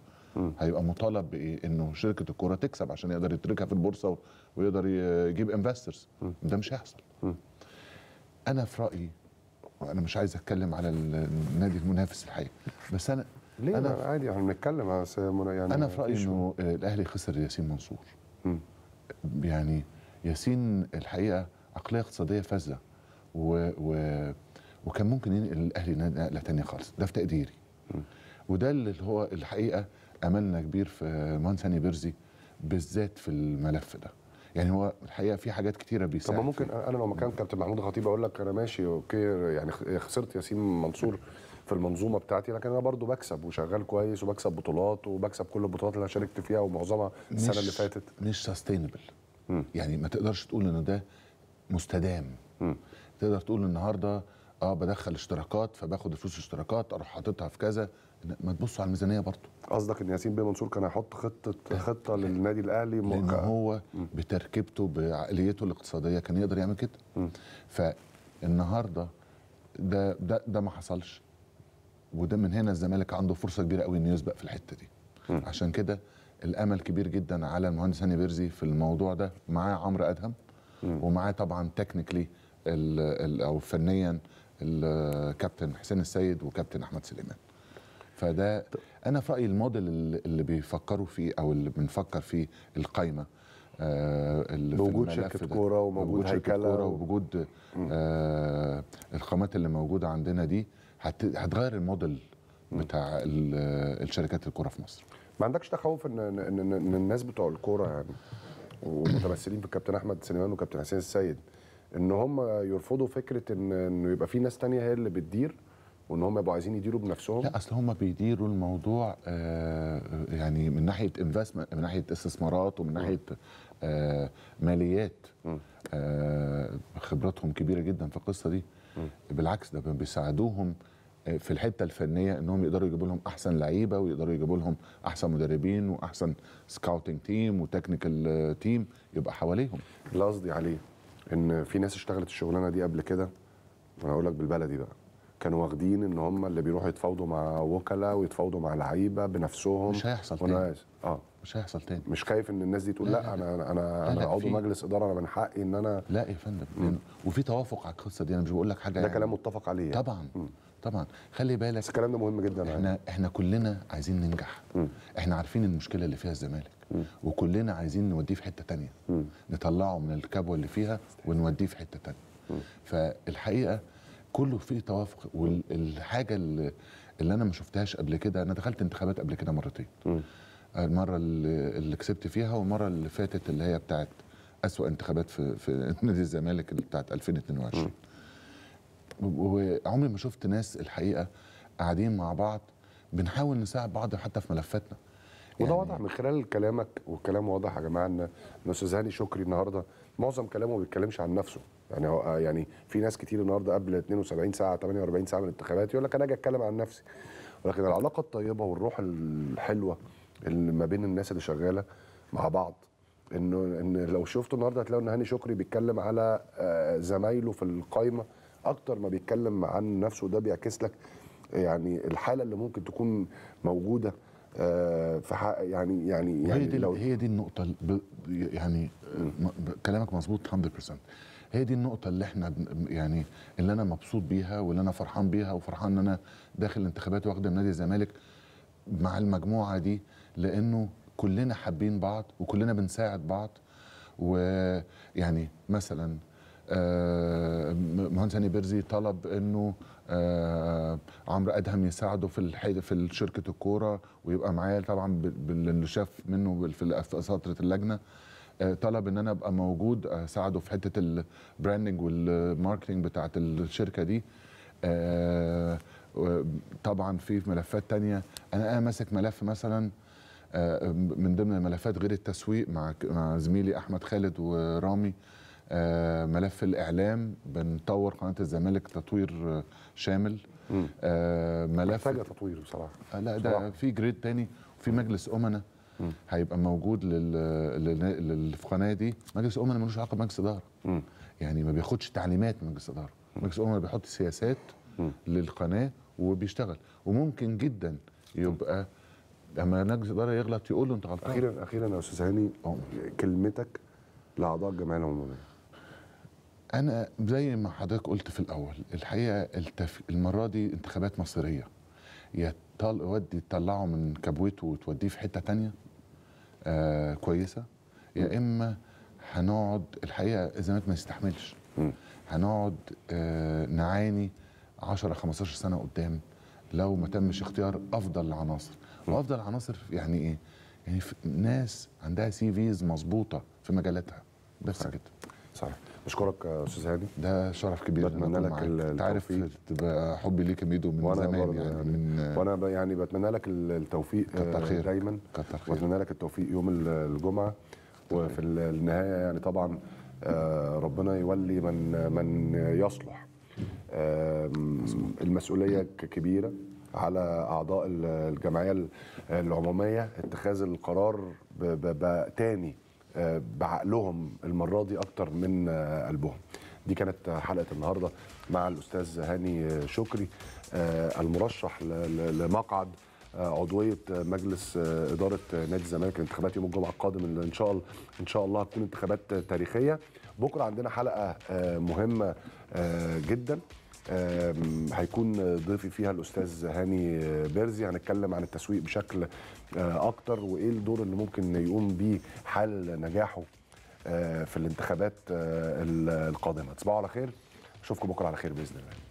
هيبقى مطالب بايه؟ انه شركه الكوره تكسب عشان يقدر يتركها في البورصه ويقدر يجيب انفسترز ده مش هيحصل. انا في رايي انا مش عايز اتكلم على النادي المنافس الحقيقي بس انا ليه أنا عادي احنا بنتكلم يعني أنا في رأيي إنه الأهلي خسر ياسين منصور م. يعني ياسين الحقيقة عقلية اقتصادية فذة و... و... وكان ممكن ينقل الأهلي نقلة ثانيه خالص ده في تقديري وده اللي هو الحقيقة أملنا كبير في مهندس هاني بيرزي بالذات في الملف ده يعني هو الحقيقه في حاجات كتيره بيساعد طب ممكن انا لو مكان كابتن محمود خطيب اقول لك انا ماشي اوكي يعني خسرت ياسين منصور في المنظومه بتاعتي لكن انا برضو بكسب وشغال كويس وبكسب بطولات وبكسب كل البطولات اللي انا شاركت فيها ومعظمها السنه اللي فاتت مش سستينبل يعني ما تقدرش تقول ان ده مستدام م. تقدر تقول النهارده اه بدخل اشتراكات فباخد فلوس اشتراكات اروح حاططها في كذا ما تبصوا على الميزانيه برضه قصدك ان ياسين بيه منصور كان هيحط خطه خطه للنادي الاهلي لان هو بتركيبته بعقليته الاقتصاديه كان يقدر يعمل كده فالنهارده ده ده ده ما حصلش وده من هنا الزمالك عنده فرصه كبيره قوي انه يسبق في الحته دي م. عشان كده الامل كبير جدا على المهندس هاني بيرزي في الموضوع ده معاه عمرو ادهم ومعاه طبعا تكنيكلي او فنيا الكابتن حسين السيد وكابتن احمد سليمان فده انا في رايي الموديل اللي بيفكروا فيه او اللي بنفكر فيه القايمه آه، اللي بوجود شركه كوره وموجود هيكله وبوجود آه اللي موجوده عندنا دي هتغير الموديل بتاع الشركات الكوره في مصر ما عندكش تخوف ان ان, إن الناس بتوع الكوره يعني ومتمثلين في الكابتن احمد سليمان وكابتن حسين السيد ان هم يرفضوا فكره ان انه يبقى في ناس ثانيه هي اللي بتدير وان هم يبقوا عايزين يديروا بنفسهم لا اصل هم بيديروا الموضوع آه يعني من ناحيه انفستمنت من ناحيه استثمارات ومن ناحيه آه ماليات آه خبراتهم كبيره جدا في القصه دي بالعكس ده بيساعدوهم آه، في الحته الفنيه انهم يقدروا يجيبوا لهم احسن لعيبه ويقدروا يجيبوا لهم احسن مدربين واحسن سكاوتنج تيم وتكنيكال تيم يبقى حواليهم اللي قصدي عليه ان في ناس اشتغلت الشغلانه دي قبل كده انا اقول لك بالبلدي بقى كانوا واخدين ان هم اللي بيروحوا يتفاوضوا مع وكلاء ويتفاوضوا مع لعيبه بنفسهم مش هيحصل تاني اه مش هيحصل تاني مش خايف ان الناس دي تقول لا, لا, لا, لا انا انا انا عضو مجلس اداره انا من حقي ان انا لا يا فندم وفي توافق على القصه دي انا مش بقول لك حاجه ده يعني. كلام متفق عليه يعني. طبعا مم. طبعا خلي بالك بس الكلام ده مهم جدا احنا يعني. احنا كلنا عايزين ننجح مم. احنا عارفين المشكله اللي فيها الزمالك وكلنا عايزين نوديه في حته تانية نطلعه من الكبوه اللي فيها ونوديه في حته تانية فالحقيقه كله فيه توافق والحاجه اللي, انا ما شفتهاش قبل كده انا دخلت انتخابات قبل كده مرتين المره اللي كسبت فيها والمره اللي فاتت اللي هي بتاعت اسوا انتخابات في في نادي الزمالك اللي بتاعت 2022 وعمري ما شفت ناس الحقيقه قاعدين مع بعض بنحاول نساعد بعض حتى في ملفاتنا وده يعني- واضح من خلال كلامك والكلام واضح يا جماعه ان الاستاذ هاني شكري النهارده معظم كلامه ما بيتكلمش عن نفسه يعني هو آه، يعني في ناس كتير النهارده قبل 72 ساعه 48 ساعه من الانتخابات يقول لك انا اجي اتكلم عن نفسي ولكن العلاقه الطيبه والروح الحلوه اللي ما بين الناس اللي شغاله مع بعض انه ان لو شفتوا النهارده هتلاقوا ان هاني شكري بيتكلم على آه، زمايله في القايمه اكتر ما بيتكلم عن نفسه وده بيعكس لك يعني الحاله اللي ممكن تكون موجوده آه، في حق يعني،, يعني يعني هي دي لو هي دي النقطه يعني آه، كلامك مظبوط 100% هي دي النقطة اللي احنا يعني اللي أنا مبسوط بيها واللي أنا فرحان بيها وفرحان إن أنا داخل الانتخابات واخد نادي الزمالك مع المجموعة دي لانه كلنا حابين بعض وكلنا بنساعد بعض ويعني مثلا آه، مهندس هاني بيرزي طلب انه آه، عمرو ادهم يساعده في في شركه الكوره ويبقى معايا طبعا اللي شاف منه في فتره اللجنه آه، طلب ان انا ابقى موجود اساعده في حته البراندنج والماركتنج بتاعه الشركه دي طبعا في ملفات تانية انا انا ماسك ملف مثلا آه، من ضمن الملفات غير التسويق مع مع زميلي احمد خالد ورامي آه، ملف الاعلام بنطور قناه الزمالك تطوير شامل آه، ملف محتاجه تطوير بصراحه لا ده في جريد تاني وفي مجلس امنا هيبقى موجود للقناه في القناه دي مجلس امنا ملوش علاقه بمجلس اداره يعني ما بياخدش تعليمات من مجلس اداره مجلس امنا بيحط سياسات للقناه وبيشتغل وممكن جدا يبقى لما نجم اداره يغلط يقول له انت غلطان اخيرا اخيرا يا استاذ هاني أه. كلمتك لاعضاء الجمعيه العموميه انا زي ما حضرتك قلت في الاول الحقيقه التف... المره دي انتخابات مصيريه يا طال ودي تطلعه من كبوته وتوديه في حته تانية آه كويسه يا اما هنقعد الحقيقه الزمالك ما يستحملش هنقعد آه نعاني 10 15 سنه قدام لو ما تمش اختيار افضل العناصر وافضل عناصر يعني ايه يعني ناس عندها سي فيز مظبوطه في مجالاتها بس كده صحيح بشكرك يا استاذ هادي ده شرف كبير بتمنى لك انت عارف تبقى حبي ليك ميدو من وأنا زمان يعني, يعني من وانا يعني بتمنى لك التوفيق آه، كتر خير دايما كتر خير بتمنى لك التوفيق يوم الجمعه وفي النهايه يعني طبعا آه، ربنا يولي من من يصلح المسؤوليه كبيره على اعضاء الجمعيه العموميه اتخاذ القرار تاني آه، بعقلهم المره دي اكتر من آه، قلبهم دي كانت حلقه النهارده مع الاستاذ هاني آه، شكري المرشح لمقعد عضويه مجلس اداره نادي الزمالك الانتخابات يوم الجمعه القادم اللي ان شاء الله ان شاء الله هتكون انتخابات تاريخيه بكره عندنا حلقه مهمه جدا هيكون ضيفي فيها الاستاذ هاني بيرزي هنتكلم عن التسويق بشكل آه، اكتر وايه الدور اللي ممكن يقوم به حال نجاحه آه، في الانتخابات آه، القادمه تصبحوا على خير اشوفكم بكره على خير باذن الله